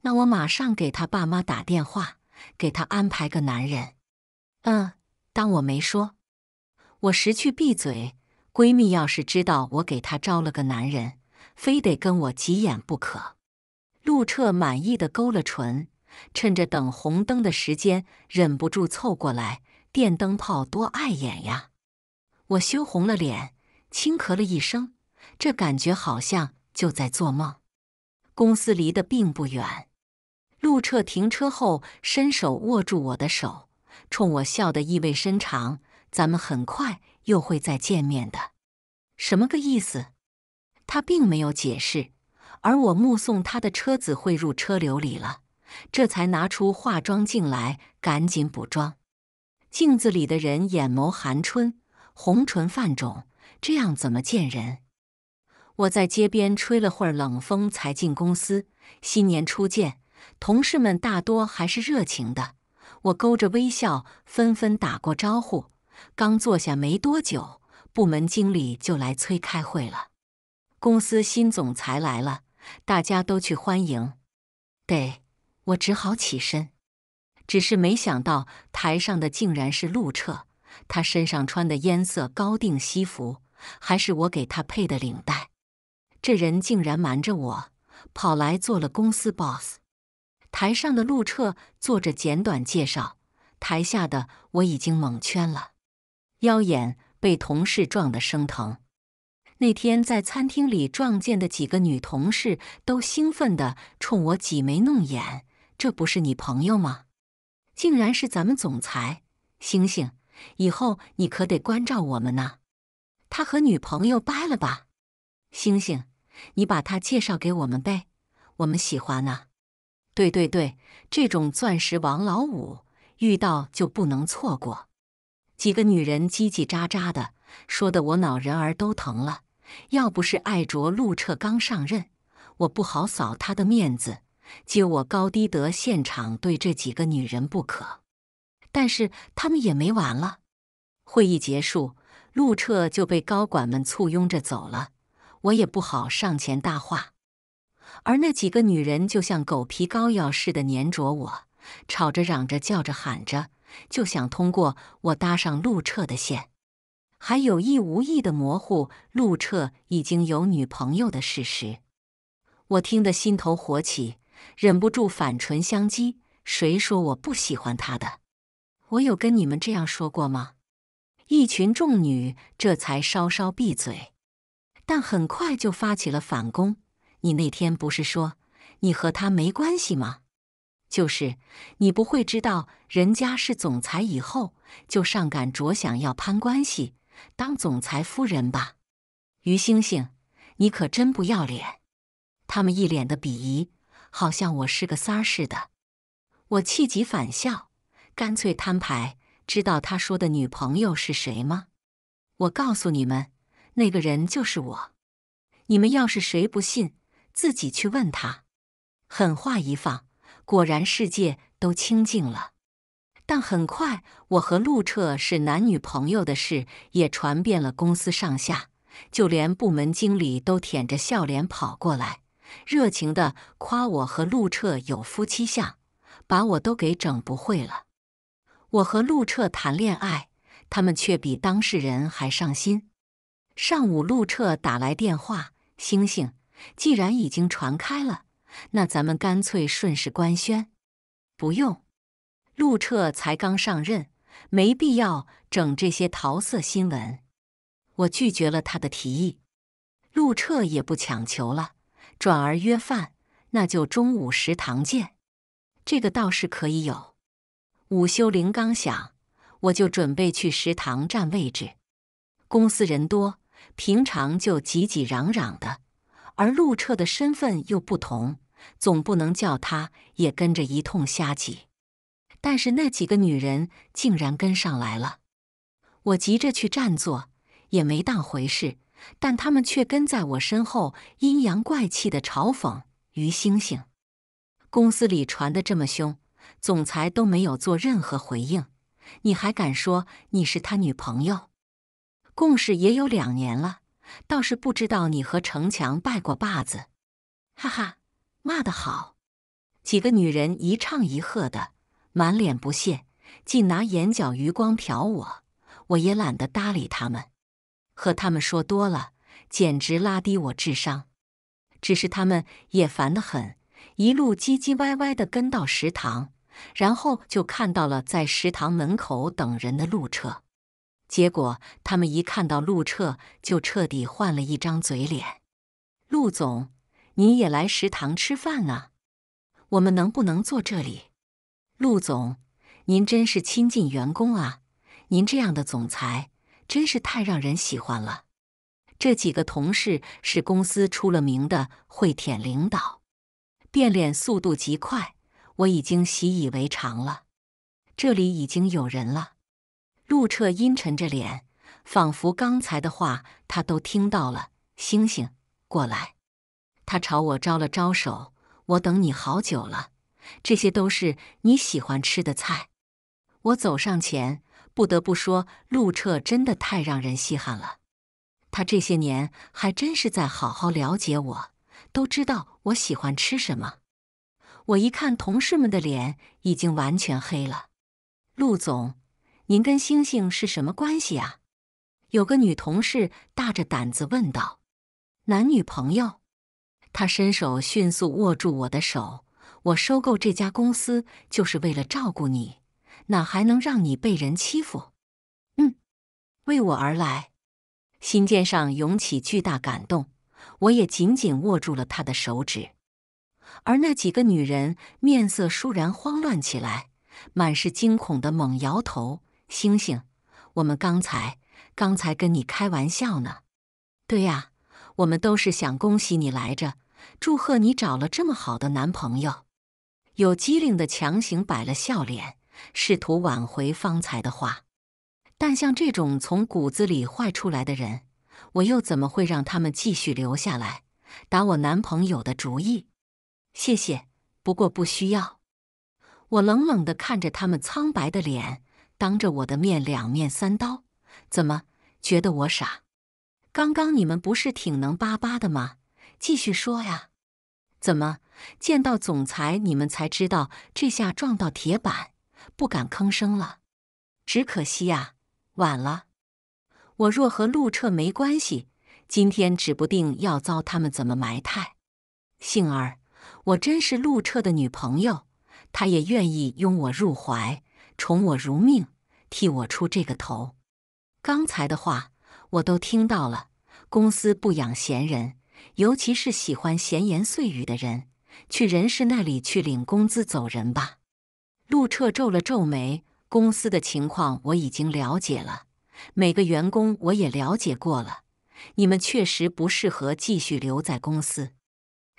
那我马上给她爸妈打电话，给她安排个男人。嗯，当我没说。我识趣闭嘴。闺蜜要是知道我给她招了个男人，非得跟我急眼不可。陆彻满意的勾了唇，趁着等红灯的时间，忍不住凑过来。电灯泡多碍眼呀！我羞红了脸，轻咳了一声，这感觉好像就在做梦。公司离得并不远，陆彻停车后，伸手握住我的手，冲我笑得意味深长：“咱们很快又会再见面的。”什么个意思？他并没有解释，而我目送他的车子汇入车流里了，这才拿出化妆镜来，赶紧补妆。镜子里的人眼眸寒春，红唇泛肿，这样怎么见人？我在街边吹了会儿冷风，才进公司。新年初见，同事们大多还是热情的，我勾着微笑，纷纷打过招呼。刚坐下没多久，部门经理就来催开会了。公司新总裁来了，大家都去欢迎，得，我只好起身。只是没想到台上的竟然是陆彻，他身上穿的烟色高定西服还是我给他配的领带，这人竟然瞒着我跑来做了公司 boss。台上的陆彻做着简短介绍，台下的我已经蒙圈了，腰眼被同事撞得生疼。那天在餐厅里撞见的几个女同事都兴奋地冲我挤眉弄眼，这不是你朋友吗？竟然是咱们总裁星星，以后你可得关照我们呢。他和女朋友掰了吧？星星，你把他介绍给我们呗，我们喜欢啊。对对对，这种钻石王老五遇到就不能错过。几个女人叽叽喳喳的，说的我脑仁儿都疼了。要不是艾卓陆彻刚上任，我不好扫他的面子。接我高低得现场对这几个女人不可，但是她们也没完了。会议结束，陆彻就被高管们簇拥着走了，我也不好上前搭话。而那几个女人就像狗皮膏药似的粘着我，吵着嚷着叫着喊着，就想通过我搭上陆彻的线，还有意无意的模糊陆彻已经有女朋友的事实。我听得心头火起。忍不住反唇相讥：“谁说我不喜欢他的？我有跟你们这样说过吗？”一群众女这才稍稍闭嘴，但很快就发起了反攻：“你那天不是说你和他没关系吗？就是你不会知道人家是总裁，以后就上赶着想要攀关系，当总裁夫人吧？”于星星，你可真不要脸！他们一脸的鄙夷。好像我是个三儿似的，我气急反笑，干脆摊牌。知道他说的女朋友是谁吗？我告诉你们，那个人就是我。你们要是谁不信，自己去问他。狠话一放，果然世界都清静了。但很快，我和陆彻是男女朋友的事也传遍了公司上下，就连部门经理都舔着笑脸跑过来。热情的夸我和陆彻有夫妻相，把我都给整不会了。我和陆彻谈恋爱，他们却比当事人还上心。上午陆彻打来电话：“星星，既然已经传开了，那咱们干脆顺势官宣。”不用。陆彻才刚上任，没必要整这些桃色新闻。我拒绝了他的提议，陆彻也不强求了。转而约饭，那就中午食堂见。这个倒是可以有。午休铃刚响，我就准备去食堂占位置。公司人多，平常就挤挤攘攘的，而陆彻的身份又不同，总不能叫他也跟着一通瞎挤。但是那几个女人竟然跟上来了，我急着去占座，也没当回事。但他们却跟在我身后，阴阳怪气的嘲讽于星星。公司里传的这么凶，总裁都没有做任何回应，你还敢说你是他女朋友？共事也有两年了，倒是不知道你和程强拜过把子。哈哈，骂得好！几个女人一唱一和的，满脸不屑，竟拿眼角余光瞟我。我也懒得搭理他们。和他们说多了，简直拉低我智商。只是他们也烦得很，一路唧唧歪歪的跟到食堂，然后就看到了在食堂门口等人的陆彻。结果他们一看到陆彻，就彻底换了一张嘴脸。陆总，你也来食堂吃饭啊？我们能不能坐这里？陆总，您真是亲近员工啊！您这样的总裁。真是太让人喜欢了！这几个同事是公司出了名的会舔领导，变脸速度极快，我已经习以为常了。这里已经有人了。陆彻阴沉着脸，仿佛刚才的话他都听到了。星星，过来！他朝我招了招手。我等你好久了，这些都是你喜欢吃的菜。我走上前。不得不说，陆彻真的太让人稀罕了。他这些年还真是在好好了解我，都知道我喜欢吃什么。我一看，同事们的脸已经完全黑了。陆总，您跟星星是什么关系啊？有个女同事大着胆子问道。男女朋友？他伸手迅速握住我的手。我收购这家公司就是为了照顾你。哪还能让你被人欺负？嗯，为我而来，心尖上涌起巨大感动，我也紧紧握住了他的手指。而那几个女人面色倏然慌乱起来，满是惊恐的猛摇头：“星星，我们刚才刚才跟你开玩笑呢。”“对呀，我们都是想恭喜你来着，祝贺你找了这么好的男朋友。”有机灵的强行摆了笑脸。试图挽回方才的话，但像这种从骨子里坏出来的人，我又怎么会让他们继续留下来打我男朋友的主意？谢谢，不过不需要。我冷冷地看着他们苍白的脸，当着我的面两面三刀，怎么觉得我傻？刚刚你们不是挺能巴巴的吗？继续说呀！怎么见到总裁你们才知道这下撞到铁板？不敢吭声了。只可惜呀，晚了。我若和陆彻没关系，今天指不定要遭他们怎么埋汰。幸而我真是陆彻的女朋友，他也愿意拥我入怀，宠我如命，替我出这个头。刚才的话我都听到了。公司不养闲人，尤其是喜欢闲言碎语的人。去人事那里去领工资走人吧。陆彻皱了皱眉：“公司的情况我已经了解了，每个员工我也了解过了。你们确实不适合继续留在公司。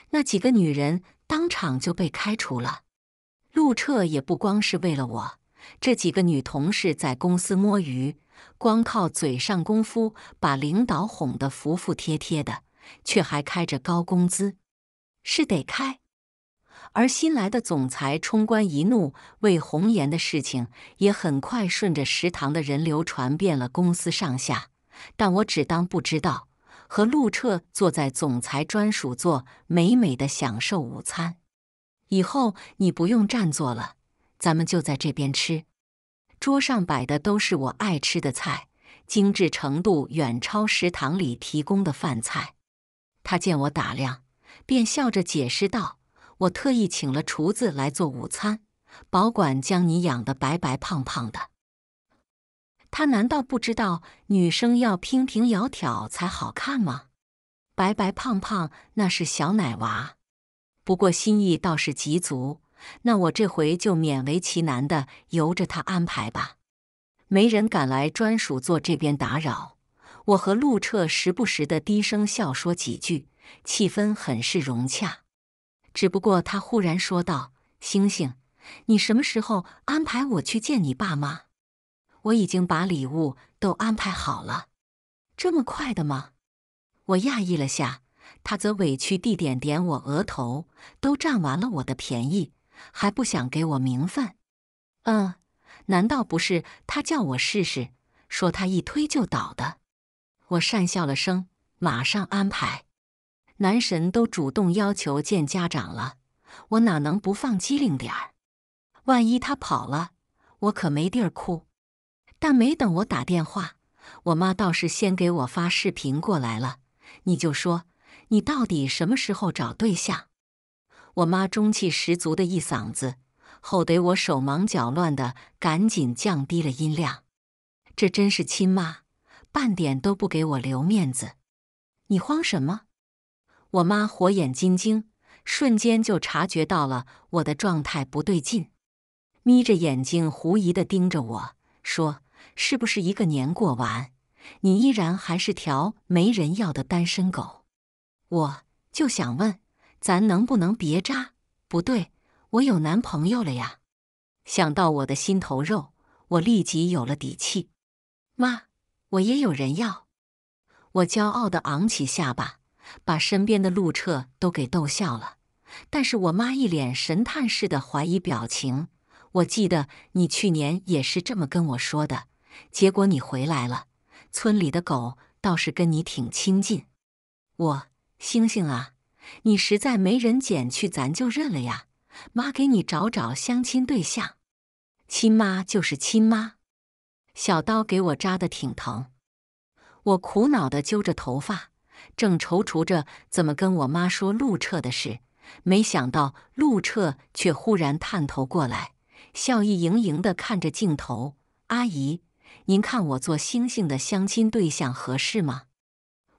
那几个女人当场就被开除了。陆彻也不光是为了我这几个女同事在公司摸鱼，光靠嘴上功夫把领导哄得服服帖帖的，却还开着高工资，是得开。”而新来的总裁冲冠一怒为红颜的事情也很快顺着食堂的人流传遍了公司上下，但我只当不知道，和陆彻坐在总裁专属座，美美的享受午餐。以后你不用占座了，咱们就在这边吃。桌上摆的都是我爱吃的菜，精致程度远超食堂里提供的饭菜。他见我打量，便笑着解释道。我特意请了厨子来做午餐，保管将你养的白白胖胖的。他难道不知道女生要娉婷窈窕才好看吗？白白胖胖那是小奶娃，不过心意倒是极足。那我这回就勉为其难的由着他安排吧。没人敢来专属座这边打扰，我和陆彻时不时的低声笑说几句，气氛很是融洽。只不过他忽然说道：“星星，你什么时候安排我去见你爸妈？我已经把礼物都安排好了，这么快的吗？”我讶异了下，他则委屈地点点我额头：“都占完了我的便宜，还不想给我名分。”嗯，难道不是他叫我试试，说他一推就倒的？我讪笑了声，马上安排。男神都主动要求见家长了，我哪能不放机灵点儿？万一他跑了，我可没地儿哭。但没等我打电话，我妈倒是先给我发视频过来了。你就说，你到底什么时候找对象？我妈中气十足的一嗓子，吼得我手忙脚乱的，赶紧降低了音量。这真是亲妈，半点都不给我留面子。你慌什么？我妈火眼金睛，瞬间就察觉到了我的状态不对劲，眯着眼睛狐疑的盯着我说：“是不是一个年过完，你依然还是条没人要的单身狗？”我就想问，咱能不能别渣？不对，我有男朋友了呀！想到我的心头肉，我立即有了底气。妈，我也有人要！我骄傲的昂起下巴。把身边的陆彻都给逗笑了，但是我妈一脸神探似的怀疑表情。我记得你去年也是这么跟我说的，结果你回来了，村里的狗倒是跟你挺亲近。我星星啊，你实在没人捡去，咱就认了呀。妈给你找找相亲对象，亲妈就是亲妈。小刀给我扎的挺疼，我苦恼的揪着头发。正踌躇着怎么跟我妈说陆彻的事，没想到陆彻却忽然探头过来，笑意盈盈地看着镜头。阿姨，您看我做星星的相亲对象合适吗？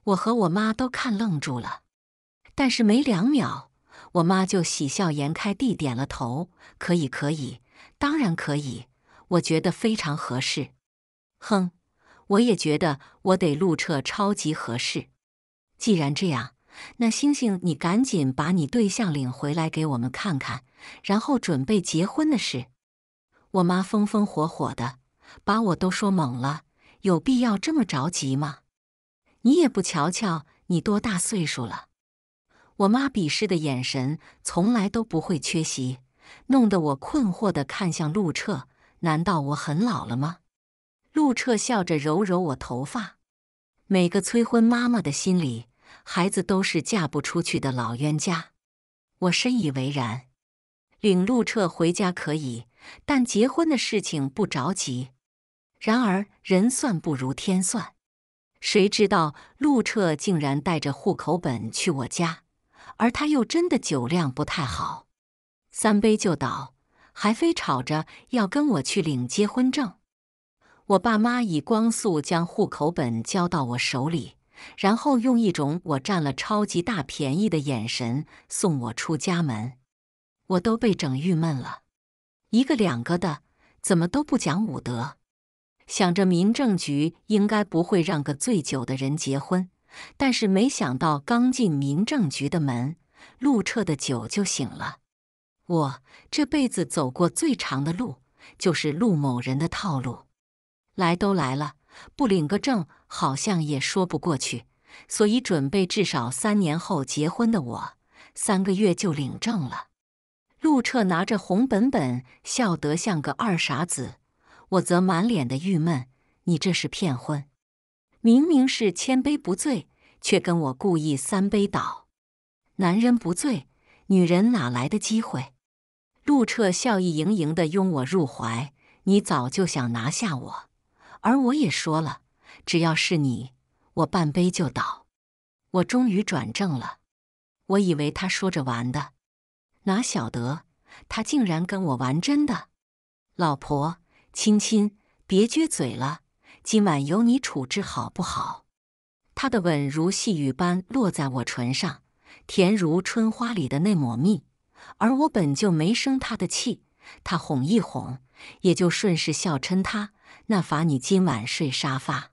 我和我妈都看愣住了，但是没两秒，我妈就喜笑颜开地点了头：“可以，可以，当然可以，我觉得非常合适。”哼，我也觉得我得陆彻超级合适。既然这样，那星星，你赶紧把你对象领回来给我们看看，然后准备结婚的事。我妈风风火火的，把我都说懵了。有必要这么着急吗？你也不瞧瞧你多大岁数了？我妈鄙视的眼神从来都不会缺席，弄得我困惑的看向陆彻。难道我很老了吗？陆彻笑着揉揉我头发。每个催婚妈妈的心里，孩子都是嫁不出去的老冤家，我深以为然。领陆彻回家可以，但结婚的事情不着急。然而人算不如天算，谁知道陆彻竟然带着户口本去我家，而他又真的酒量不太好，三杯就倒，还非吵着要跟我去领结婚证。我爸妈以光速将户口本交到我手里，然后用一种我占了超级大便宜的眼神送我出家门，我都被整郁闷了。一个两个的，怎么都不讲武德。想着民政局应该不会让个醉酒的人结婚，但是没想到刚进民政局的门，陆彻的酒就醒了。我这辈子走过最长的路，就是陆某人的套路。来都来了，不领个证好像也说不过去。所以准备至少三年后结婚的我，三个月就领证了。陆彻拿着红本本，笑得像个二傻子，我则满脸的郁闷。你这是骗婚，明明是千杯不醉，却跟我故意三杯倒。男人不醉，女人哪来的机会？陆彻笑意盈盈地拥我入怀，你早就想拿下我。而我也说了，只要是你，我半杯就倒。我终于转正了。我以为他说着玩的，哪晓得他竟然跟我玩真的。老婆，亲亲，别撅嘴了，今晚由你处置好不好？他的吻如细雨般落在我唇上，甜如春花里的那抹蜜。而我本就没生他的气，他哄一哄，也就顺势笑嗔他。那罚你今晚睡沙发，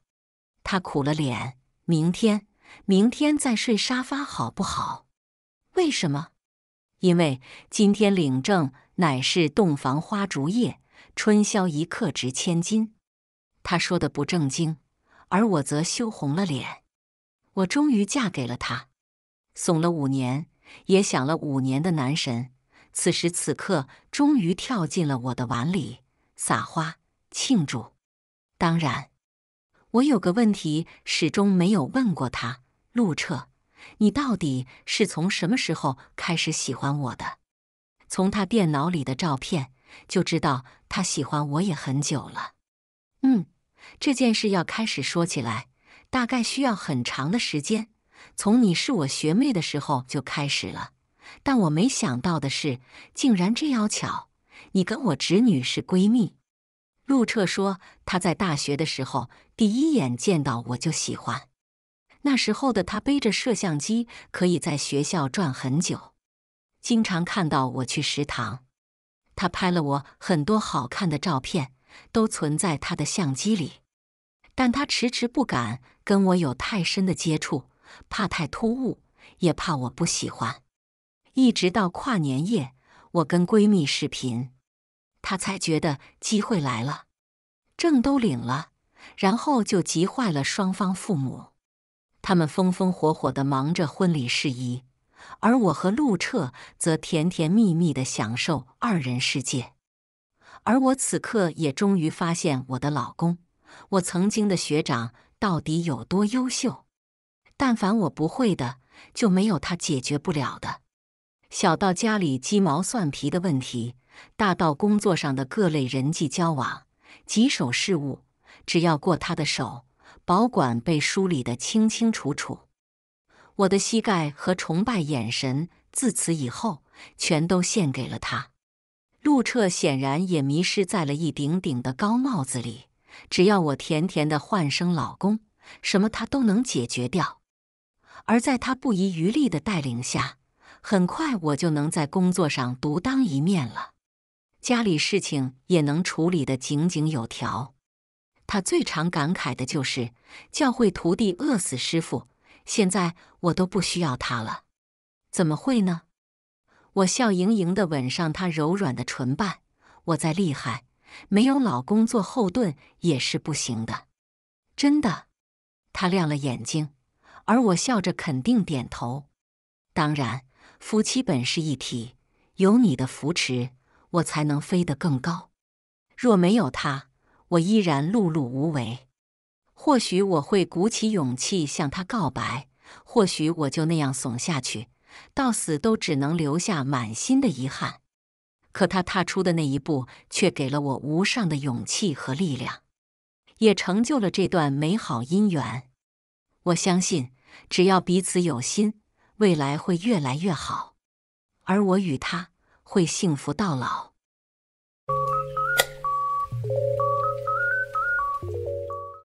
他苦了脸。明天，明天再睡沙发好不好？为什么？因为今天领证乃是洞房花烛夜，春宵一刻值千金。他说的不正经，而我则羞红了脸。我终于嫁给了他，怂了五年，也想了五年的男神，此时此刻终于跳进了我的碗里，撒花庆祝。当然，我有个问题始终没有问过他。陆彻，你到底是从什么时候开始喜欢我的？从他电脑里的照片就知道，他喜欢我也很久了。嗯，这件事要开始说起来，大概需要很长的时间。从你是我学妹的时候就开始了。但我没想到的是，竟然这样巧，你跟我侄女是闺蜜。陆彻说：“他在大学的时候，第一眼见到我就喜欢。那时候的他背着摄像机，可以在学校转很久，经常看到我去食堂。他拍了我很多好看的照片，都存在他的相机里。但他迟迟不敢跟我有太深的接触，怕太突兀，也怕我不喜欢。一直到跨年夜，我跟闺蜜视频。”他才觉得机会来了，证都领了，然后就急坏了双方父母。他们风风火火地忙着婚礼事宜，而我和陆彻则甜甜蜜蜜地享受二人世界。而我此刻也终于发现，我的老公，我曾经的学长，到底有多优秀。但凡我不会的，就没有他解决不了的。小到家里鸡毛蒜皮的问题。大到工作上的各类人际交往、棘手事物，只要过他的手，保管被梳理得清清楚楚。我的膝盖和崇拜眼神自此以后全都献给了他。陆彻显然也迷失在了一顶顶的高帽子里，只要我甜甜的唤声“老公”，什么他都能解决掉。而在他不遗余力的带领下，很快我就能在工作上独当一面了。家里事情也能处理的井井有条，他最常感慨的就是教会徒弟饿死师傅。现在我都不需要他了，怎么会呢？我笑盈盈的吻上他柔软的唇瓣。我再厉害，没有老公做后盾也是不行的。真的，他亮了眼睛，而我笑着肯定点头。当然，夫妻本是一体，有你的扶持。我才能飞得更高。若没有他，我依然碌碌无为。或许我会鼓起勇气向他告白，或许我就那样怂下去，到死都只能留下满心的遗憾。可他踏出的那一步，却给了我无上的勇气和力量，也成就了这段美好姻缘。我相信，只要彼此有心，未来会越来越好。而我与他。会幸福到老。